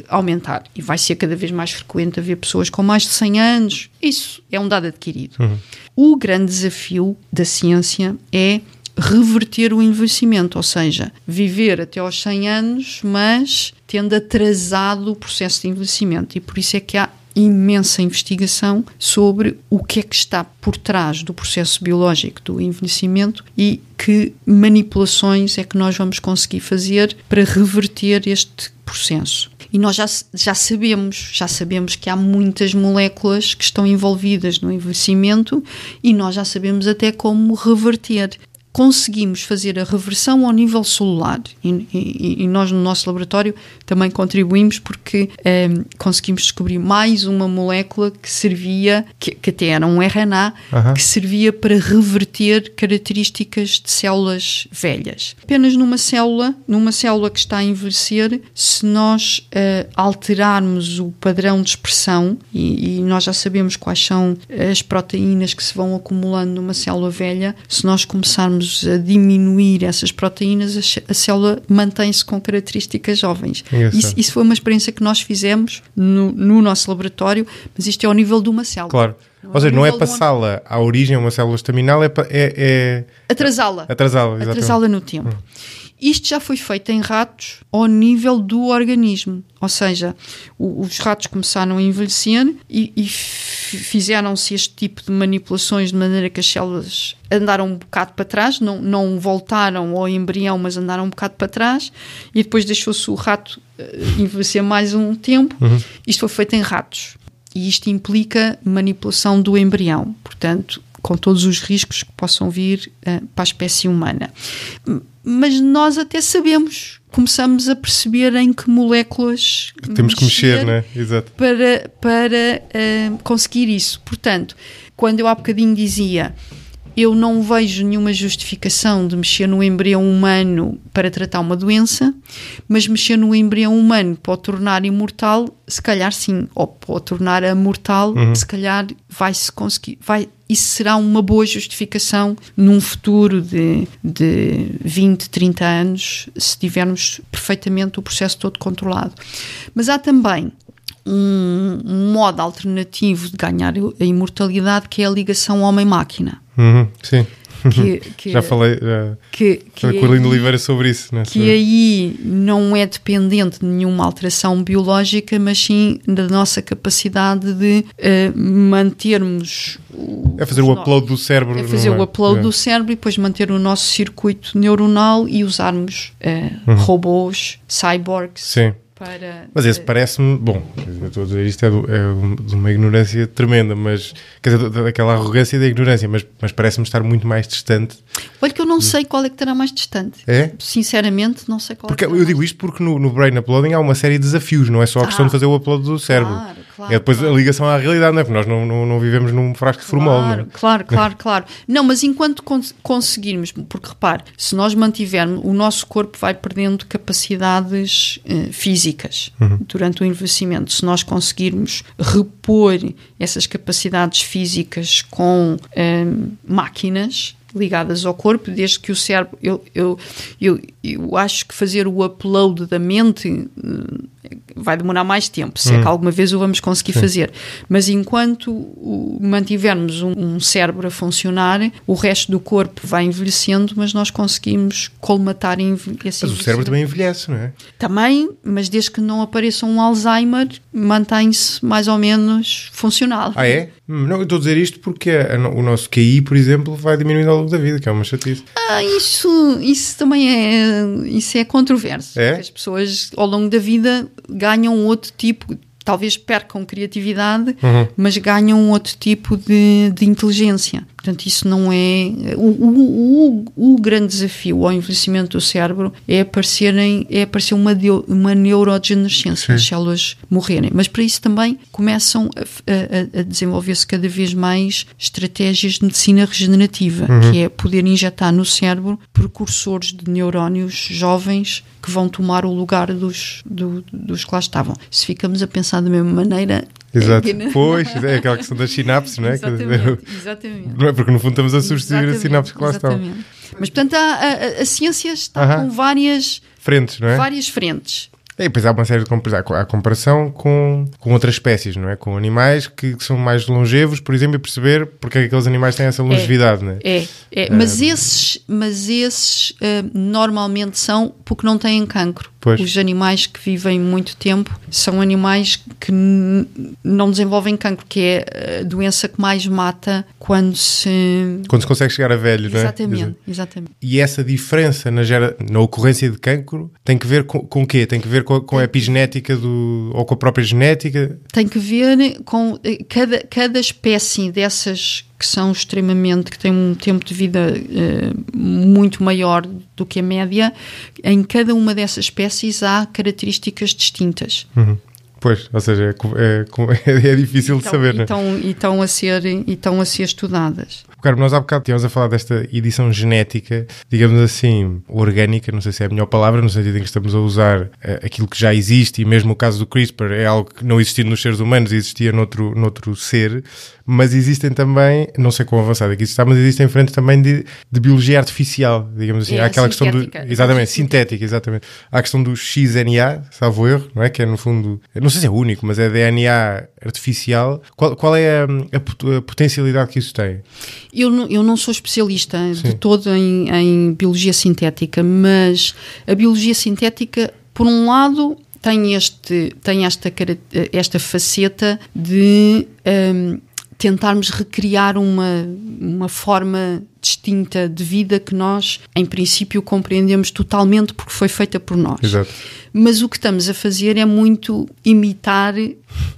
aumentar e vai ser cada vez mais frequente haver pessoas com mais de 100 anos. Isso é um dado adquirido. Uhum. O grande desafio da ciência é reverter o envelhecimento, ou seja, viver até aos 100 anos, mas tendo atrasado o processo de envelhecimento. E por isso é que há imensa investigação sobre o que é que está por trás do processo biológico do envelhecimento e que manipulações é que nós vamos conseguir fazer para reverter este processo. E nós já, já sabemos, já sabemos que há muitas moléculas que estão envolvidas no envelhecimento e nós já sabemos até como reverter conseguimos fazer a reversão ao nível celular e, e, e nós no nosso laboratório também contribuímos porque ehm, conseguimos descobrir mais uma molécula que servia, que, que até era um RNA, uhum. que servia para reverter características de células velhas. Apenas numa célula, numa célula que está a envelhecer, se nós eh, alterarmos o padrão de expressão e, e nós já sabemos quais são as proteínas que se vão acumulando numa célula velha, se nós começarmos estamos a diminuir essas proteínas, a, célula mantém-se com características jovens. É isso, isso, foi uma experiência que nós fizemos no, no, nosso laboratório, mas isto é ao nível de uma célula. Claro. Ou seja, não é passá-la à origem é uma célula estaminal, é. é, é... Atrasá-la. Atrasá-la, Atrasá-la no tempo. Hum. Isto já foi feito em ratos ao nível do organismo, ou seja, os ratos começaram a envelhecer e, e fizeram-se este tipo de manipulações de maneira que as células andaram um bocado para trás, não, não voltaram ao embrião, mas andaram um bocado para trás e depois deixou-se o rato eh, envelhecer mais um tempo. Uhum. Isto foi feito em ratos e isto implica manipulação do embrião, portanto, com todos os riscos que possam vir uh, para a espécie humana mas nós até sabemos, começamos a perceber em que moléculas que temos que mexer né? Exato. para, para uh, conseguir isso. Portanto, quando eu há bocadinho dizia eu não vejo nenhuma justificação de mexer no embrião humano para tratar uma doença, mas mexer no embrião humano para o tornar imortal, se calhar sim, ou para o tornar amortal, uhum. se calhar vai-se conseguir, vai, isso será uma boa justificação num futuro de, de 20, 30 anos, se tivermos perfeitamente o processo todo controlado. Mas há também um modo alternativo de ganhar a imortalidade que é a ligação homem-máquina. Uhum, sim. Que, [laughs] que, já falei, já, que, falei com o Lindo Oliveira sobre isso. Nessa... Né, que aí não é dependente de nenhuma alteração biológica, mas sim da nossa capacidade de uh, mantermos. É fazer o upload do cérebro. É fazer é? o upload é. do cérebro e depois manter o nosso circuito neuronal e usarmos uh, uhum. robôs, cyborgs. Sim para. Mas esse parece-me. Bom, eu estou a dizer isto é, é, de uma ignorância tremenda, mas. Quer dizer, daquela arrogância da ignorância, mas, mas parece-me estar muito mais distante. Olha, que eu não sei qual é que estará mais distante. É? Sinceramente, não sei qual é porque, é Eu digo isto porque no, no Brain Uploading há uma série de desafios, não é só a questão ah, de fazer o upload do cérebro. Claro Claro, é depois claro. a ligação à realidade, não é? Porque nós não, não, não vivemos num frasco claro, formal, não é? Claro, [laughs] claro, claro. Não, mas enquanto cons conseguirmos, porque repare, se nós mantivermos, o nosso corpo vai perdendo capacidades eh, físicas uhum. durante o envelhecimento. Se nós conseguirmos repor essas capacidades físicas com eh, máquinas, ligadas ao corpo, desde que o cérebro. Eu, eu, eu, eu acho que fazer o upload da mente eh, vai demorar mais tempo, se hum. é que hum. alguma vez o vamos conseguir Sim. fazer. Mas enquanto mantivermos um, um, cérebro a funcionar, o resto do corpo vai envelhecendo, mas nós conseguimos colmatar envelhe esse assim Mas o cérebro também envelhece, não é? Também, mas desde que não apareça um Alzheimer, mantém-se mais ou menos funcional. Ah, é? Hum, não, eu estou a dizer isto porque a, a, o nosso QI, por exemplo, vai diminuindo ao longo da vida, que é uma chatice. Ah, isso, isso também é, isso é controverso. É? As pessoas ao longo da vida ganham outro tipo talvez percam criatividade, uhum. mas ganham outro tipo de, de, inteligência. Portanto, isso não é. O, o, o, o, grande desafio ao envelhecimento do cérebro é, aparecerem, é aparecer uma, uma neurodegenerescência, as células morrerem. Mas para isso também começam a, a, a desenvolver-se cada vez mais estratégias de medicina regenerativa, uhum. que é poder injetar no cérebro precursores de neurónios jovens que vão tomar o lugar dos, do, dos que lá estavam. Se ficamos a pensar pensar da mesma maneira. É Exato. É não... Pois, é aquela questão das sinapses, não é? Exatamente, Não é? Porque no fundo estamos a substituir exatamente, a sinapse que lá exatamente. estão. Mas portanto a, a, a ciência está uh -huh. com várias frentes, não é? Várias frentes. É, e depois há uma série de comparação, há comparação com, com outras espécies, não é? Com animais que, que são mais longevos, por exemplo, e perceber porque é que aqueles animais têm essa é. longevidade, é, não é? É, é. Mas, esses, mas esses uh, normalmente são porque não têm cancro. Pois. Os animais que vivem muito tempo são animais que não desenvolvem cancro, que é a doença que mais mata quando se. Quando se consegue chegar a velho, exatamente, não é? Exatamente. E essa diferença na, gera... na ocorrência de cancro tem que ver com, com quê? Tem que ver com a, com a epigenética do... ou com a própria genética? Tem que ver com eh, cada, cada espécie dessas que são extremamente, que têm um tempo de vida uh, muito maior do que a média, em cada uma dessas espécies há características distintas. Uhum. Pois, ou seja, é, é, [laughs] é difícil então, de saber. não é? né? e estão a ser, e estão a ser estudadas. Carmo, nós há bocado tínhamos a falar desta edição genética, digamos assim, orgânica, não sei se é a melhor palavra, no sentido em que estamos a usar eh, aquilo que já existe, e mesmo o caso do CRISPR é algo que não existia nos seres humanos, existia noutro, noutro ser, mas existem também, não sei quão avançada é que isso está, mas existem frente também de, de, biologia artificial, digamos assim. É, Há aquela sintética. questão do. Exatamente, sintética, exatamente. Há a questão do XNA, salvo erro, não é? Que é no fundo. Não sei se é único, mas é DNA artificial. Qual, qual é a, a, a potencialidade que isso tem? Eu, eu não sou especialista Sim. de todo em, em biologia sintética, mas a biologia sintética, por um lado, tem, este, tem esta, esta faceta de um, tentarmos recriar uma, uma forma distinta de vida que nós, em princípio, compreendemos totalmente porque foi feita por nós. Exato. Mas o que estamos a fazer é muito imitar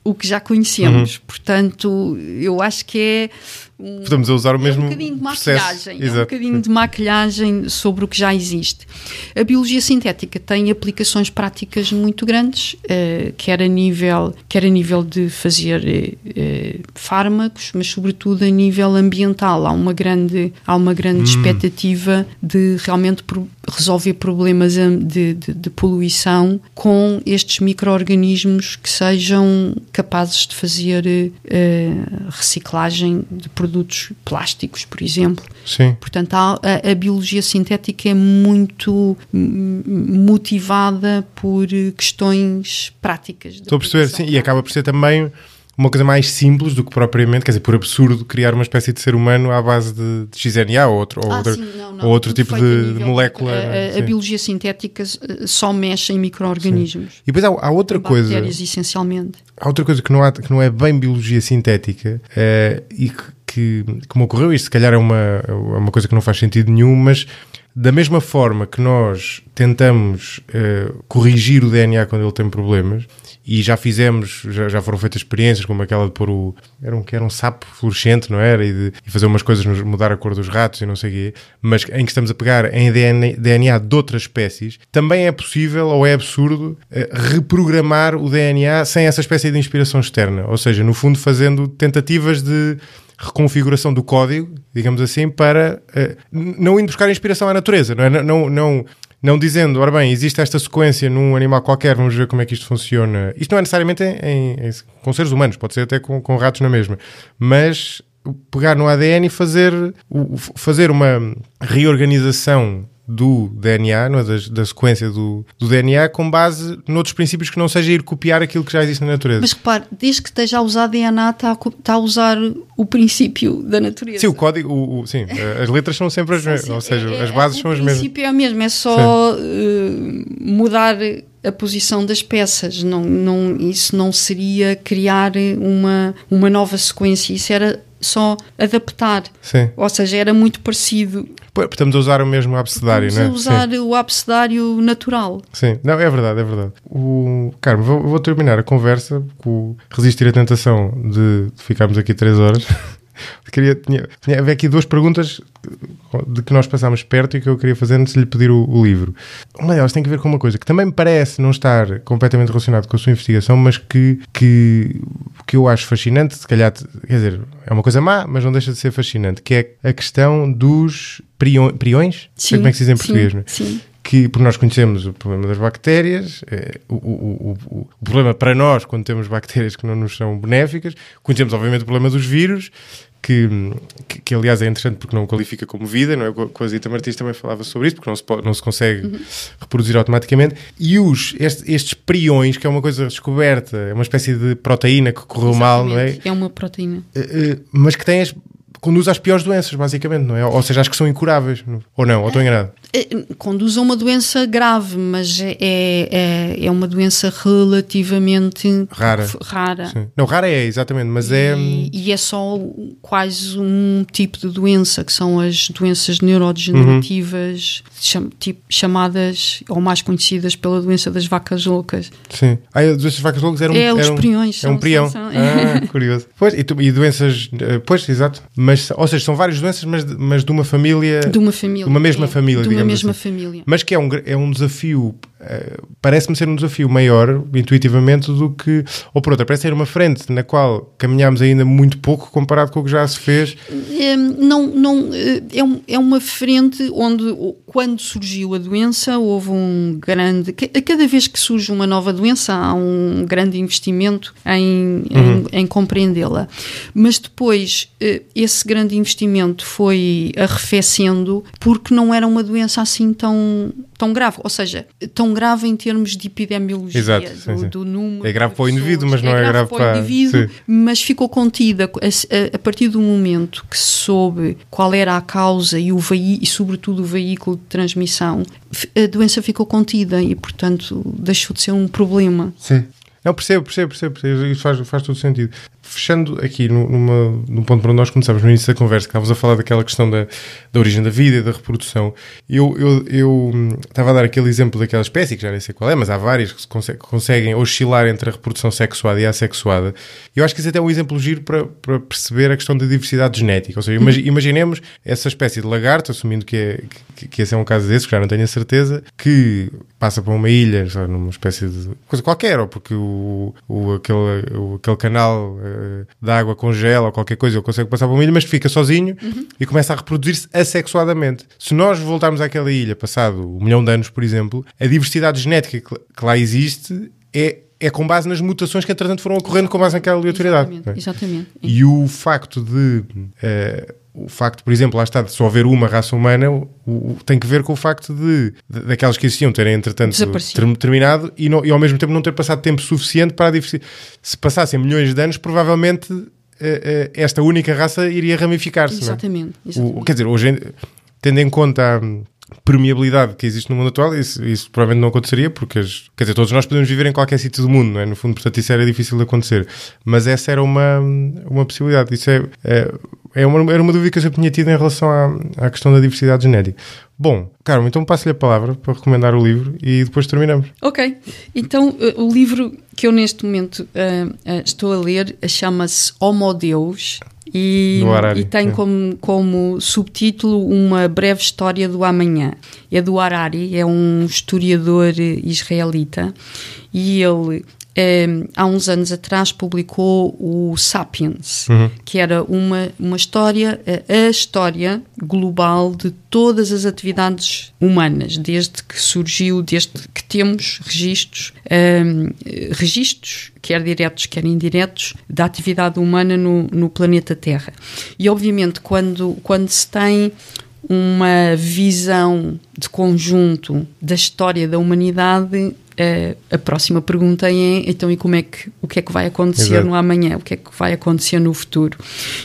o que já conhecemos. Uhum. Portanto, eu acho que é. Um, Podemos usar o é mesmo. um bocadinho de maquilhagem. É um bocadinho de maquilhagem sobre o que já existe. A biologia sintética tem aplicações práticas muito grandes, uh, quer, a nível, quer a nível de fazer uh, fármacos, mas sobretudo a nível ambiental. Há uma grande, há uma grande hum. expectativa de realmente pro resolver problemas de, de, de poluição com estes micro-organismos que sejam capazes de fazer uh, reciclagem de produtos plásticos, por exemplo. Sim. Portanto, a, a, biologia sintética é muito motivada por eh, questões práticas. Estou a perceber, sim, prática. e acaba por ser também uma coisa mais simples do que propriamente, quer dizer, por absurdo, criar uma espécie de ser humano à base de, de XNA ou outro, ou ah, outro, sim, não, não, ou outro tipo de, molécula. Eh, é? A, a, a, biologia sintética eh, só mexe em micro-organismos. E depois há, há outra coisa. essencialmente. Há outra coisa que não, há, que não é bem biologia sintética é, e que, que, que me ocorreu, isto se calhar é uma, é uma coisa que não faz sentido nenhum, mas da mesma forma que nós tentamos uh, corrigir o DNA quando ele tem problemas, e já fizemos, já, já, foram feitas experiências como aquela de pôr o. Era um, que era um sapo fluorescente, não era? E, de, e fazer umas coisas, mudar a cor dos ratos e não sei o quê, mas em que estamos a pegar em DNA, DNA de outras espécies, também é possível ou é absurdo uh, reprogramar o DNA sem essa espécie de inspiração externa. Ou seja, no fundo, fazendo tentativas de reconfiguração do código, digamos assim, para uh, não ir buscar inspiração à natureza, não é? Não, não, não, não, dizendo, ora bem, existe esta sequência num animal qualquer, vamos ver como é que isto funciona. Isto não é necessariamente em, em, com seres humanos, pode ser até com, com ratos na mesma, mas pegar no ADN e fazer, fazer uma reorganização do DNA, não é? da, da sequência do, do, DNA, com base noutros princípios que não seja ir copiar aquilo que já existe na natureza. Mas repare, desde que esteja a usar DNA, está a, está a usar o princípio da natureza. Sim, o código, o, o, sim, [laughs] as letras são sempre as mesmas, ou é, seja, é, é, as bases é, são as mesmas. O princípio é o mesmo, é só uh, mudar a posição das peças. Não, não, isso não seria criar uma, uma nova sequência, isso era só adaptar. Sim. Ou seja, era muito parecido. Estamos a usar o mesmo abecedário, não é? Estamos a usar Sim. o abecedário natural. Sim, não, é verdade, é verdade. O... Carmo, vou, vou terminar a conversa com o Resistir à Tentação de ficarmos aqui três horas. [laughs] [laughs] queria, tinha, tinha, havia aqui duas perguntas de que nós passámos perto e que eu queria fazer antes de lhe pedir o, o livro. Uma delas tem que ver com uma coisa que também me parece não estar completamente relacionado com a sua investigação, mas que, que, que eu acho fascinante, se calhar, quer dizer, é uma coisa má, mas não deixa de ser fascinante, que é a questão dos priões, priões? Sim, como é que se diz em português, sim, não é? Sim que, porque nós conhecemos o problema das bactérias, eh, o, o, o, o, problema para nós quando temos bactérias que não nos são benéficas, conhecemos obviamente o problema dos vírus, que, que, que aliás é interessante porque não qualifica como vida, não é? O Coasita Martins também falava sobre isso, porque não se, pode, não se consegue uhum. reproduzir automaticamente. E os, estes, estes priões, que é uma coisa descoberta, é uma espécie de proteína que correu Exatamente. mal, não é? É uma proteína. Eh, eh, mas que tem as conduz às piores doenças, basicamente, não é? Ou seja, acho que são incuráveis, ou não, ou estou é. enganado. É, conduz a uma doença grave, mas é, é, é uma doença relativamente rara. rara. Não, rara é, exatamente, mas é, e, é. E é só quase um tipo de doença, que são as doenças neurodegenerativas, uhum. cham, tipo, chamadas ou mais conhecidas pela doença das vacas loucas. Sim. Ah, as doenças das vacas loucas eram. É, eram, os priões. É um prião. Ah, [laughs] curioso. Pois, e, tu, e, doenças. Eh, pois, exato. Mas, ou seja, são várias doenças, mas, mas de uma família. De uma família. De uma mesma é, família, digamos é mesma assim. família. Mas que é um, é um desafio eh, parece-me ser um desafio maior intuitivamente do que, ou por outra, parece ser uma frente na qual caminhamos ainda muito pouco comparado com o que já se fez. É, não, não, eh, é, é uma frente onde, quando surgiu a doença, houve um grande. A cada vez que surge uma nova doença, há um grande investimento em, uhum. em, em compreendê-la. Mas depois, eh, esse grande investimento foi arrefecendo porque não era uma doença assim tão tão grave, ou seja, tão grave em termos de epidemiologia, Exato, do, sim, sim. do, número. É grave para o indivíduo, mas é não é, é grave, para, para o indivíduo, sim. mas ficou contida a, a, partir do momento que se soube qual era a causa e, o veí, e sobretudo o veículo de transmissão, a doença ficou contida e, portanto, deixou de ser um problema. Sim. Eu percebo, percebo, percebo, percebo. Isso faz, faz todo sentido fechando aqui numa, num ponto para onde nós começámos no início da conversa, estávamos a falar daquela questão da, da origem da vida e da reprodução, eu, eu, eu hum, estava a dar aquele exemplo daquela espécie, que já nem sei qual é, mas há várias que, que conseguem oscilar entre a reprodução sexuada e assexuada. eu acho que isso é até um exemplo giro para, para perceber a questão da diversidade genética. Ou seja, imag, uhum. imaginemos essa espécie de lagarto, assumindo que, é, que, que esse é um caso desse, que já não tenho a certeza, que passa para uma ilha, numa espécie de coisa qualquer, ou porque o, o, aquele, o, aquele canal eh, de água congela ou qualquer coisa, ele consegue passar para uma ilha, mas fica sozinho uhum. e começa a reproduzir-se assexuadamente. Se nós voltarmos àquela ilha, passado um milhão de anos, por exemplo, a diversidade genética que lá existe é é com base nas mutações que, entretanto, foram ocorrendo com base naquela aleatoriedade. Exatamente, exatamente. E o facto de uh, o facto, por exemplo, lá está de só haver uma raça humana, o, o, tem que ver com o facto de, de daquelas que existiam terem, entretanto, ter, terminado e, não, e ao mesmo tempo não ter passado tempo suficiente para a diversidade. Se passassem milhões de anos, provavelmente uh, uh, esta única raça iria ramificar-se. Exatamente, é? exatamente. O, quer dizer, hoje, tendo em conta. Hum, permeabilidade que existe no mundo atual, isso, isso provavelmente não aconteceria, porque as, quer dizer, todos nós podemos viver em qualquer sítio do mundo, não é? No fundo, portanto, isso era difícil de acontecer. Mas essa era uma, uma possibilidade. Isso é, é, é uma, era uma dúvida que eu sempre tinha tido em relação à, à questão da diversidade genética. Bom, Carmo, então passo-lhe a palavra para recomendar o livro e depois terminamos. Ok. Então, eh, o livro que eu neste momento uh, uh, estou a ler chama-se Homo Deus, e, e tem como, como subtítulo Uma Breve História do Amanhã. É do Harari, é um historiador israelita e ele Ehm, há uns anos atrás publicou o Sapiens, uhum. que era uma, uma história, eh, a história global de todas as atividades humanas, desde que surgiu, desde que temos registros, um, ehm, registros quer diretos, quer indiretos, da atividade humana no, no planeta Terra. E obviamente quando, quando se tem uma visão de conjunto da história da humanidade a, a próxima pergunta é então e como é que o que é que vai acontecer Exato. no amanhã o que é que vai acontecer no futuro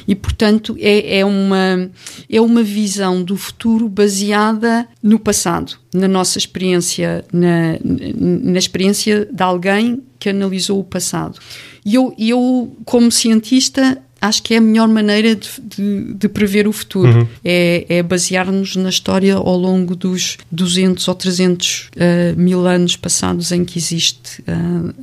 e portanto é, é uma é uma visão do futuro baseada no passado na nossa experiência na, na experiência de alguém que analisou o passado e eu, eu como cientista acho que é a melhor maneira de, de, de prever o futuro. Uhum. É, é basear-nos na história ao longo dos 200 ou 300 uh, eh, mil anos passados em que existe uh,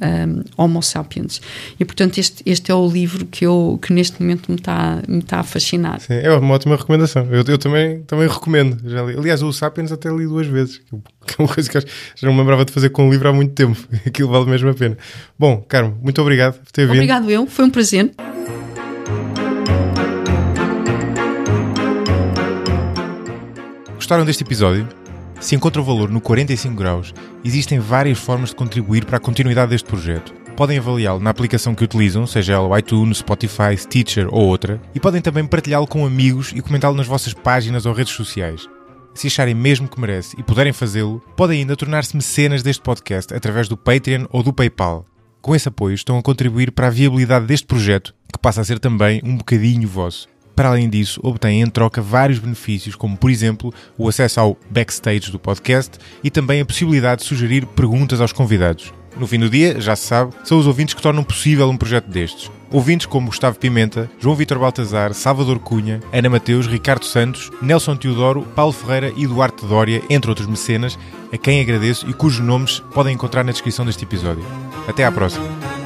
eh, um, eh, Homo sapiens. E, portanto, este, este é o livro que, eu, que neste momento me está me tá a fascinar. Sim, é uma ótima recomendação. Eu, eu também, também recomendo. Já li. Aliás, o Sapiens até li duas vezes, que é uma [laughs] é coisa que já não me lembrava de fazer com um livro há muito tempo. [laughs] Aquilo vale mesmo a pena. Bom, Carmo, muito obrigado por ter vindo. Obrigado eu, foi um prazer. Gostaram deste episódio? Se encontra valor no 45 Graus, existem várias formas de contribuir para a continuidade deste projeto. Podem avaliá-lo na aplicação que utilizam, seja ela o iTunes, Spotify, Stitcher ou outra, e podem também partilhá-lo com amigos e comentá-lo nas vossas páginas ou redes sociais. Se acharem mesmo que merece e puderem fazê-lo, podem ainda tornar-se mecenas deste podcast através do Patreon ou do PayPal. Com esse apoio, estão a contribuir para a viabilidade deste projeto, que passa a ser também um bocadinho vosso. Para além disso, obtém em troca vários benefícios, como por exemplo o acesso ao backstage do podcast e também a possibilidade de sugerir perguntas aos convidados. No fim do dia, já se sabe, são os ouvintes que tornam possível um projeto destes. Ouvintes como Gustavo Pimenta, João Vitor Baltazar, Salvador Cunha, Ana Mateus, Ricardo Santos, Nelson Teodoro, Paulo Ferreira e Duarte Dória, entre outros mecenas, a quem agradeço e cujos nomes podem encontrar na descrição deste episódio. Até à próxima!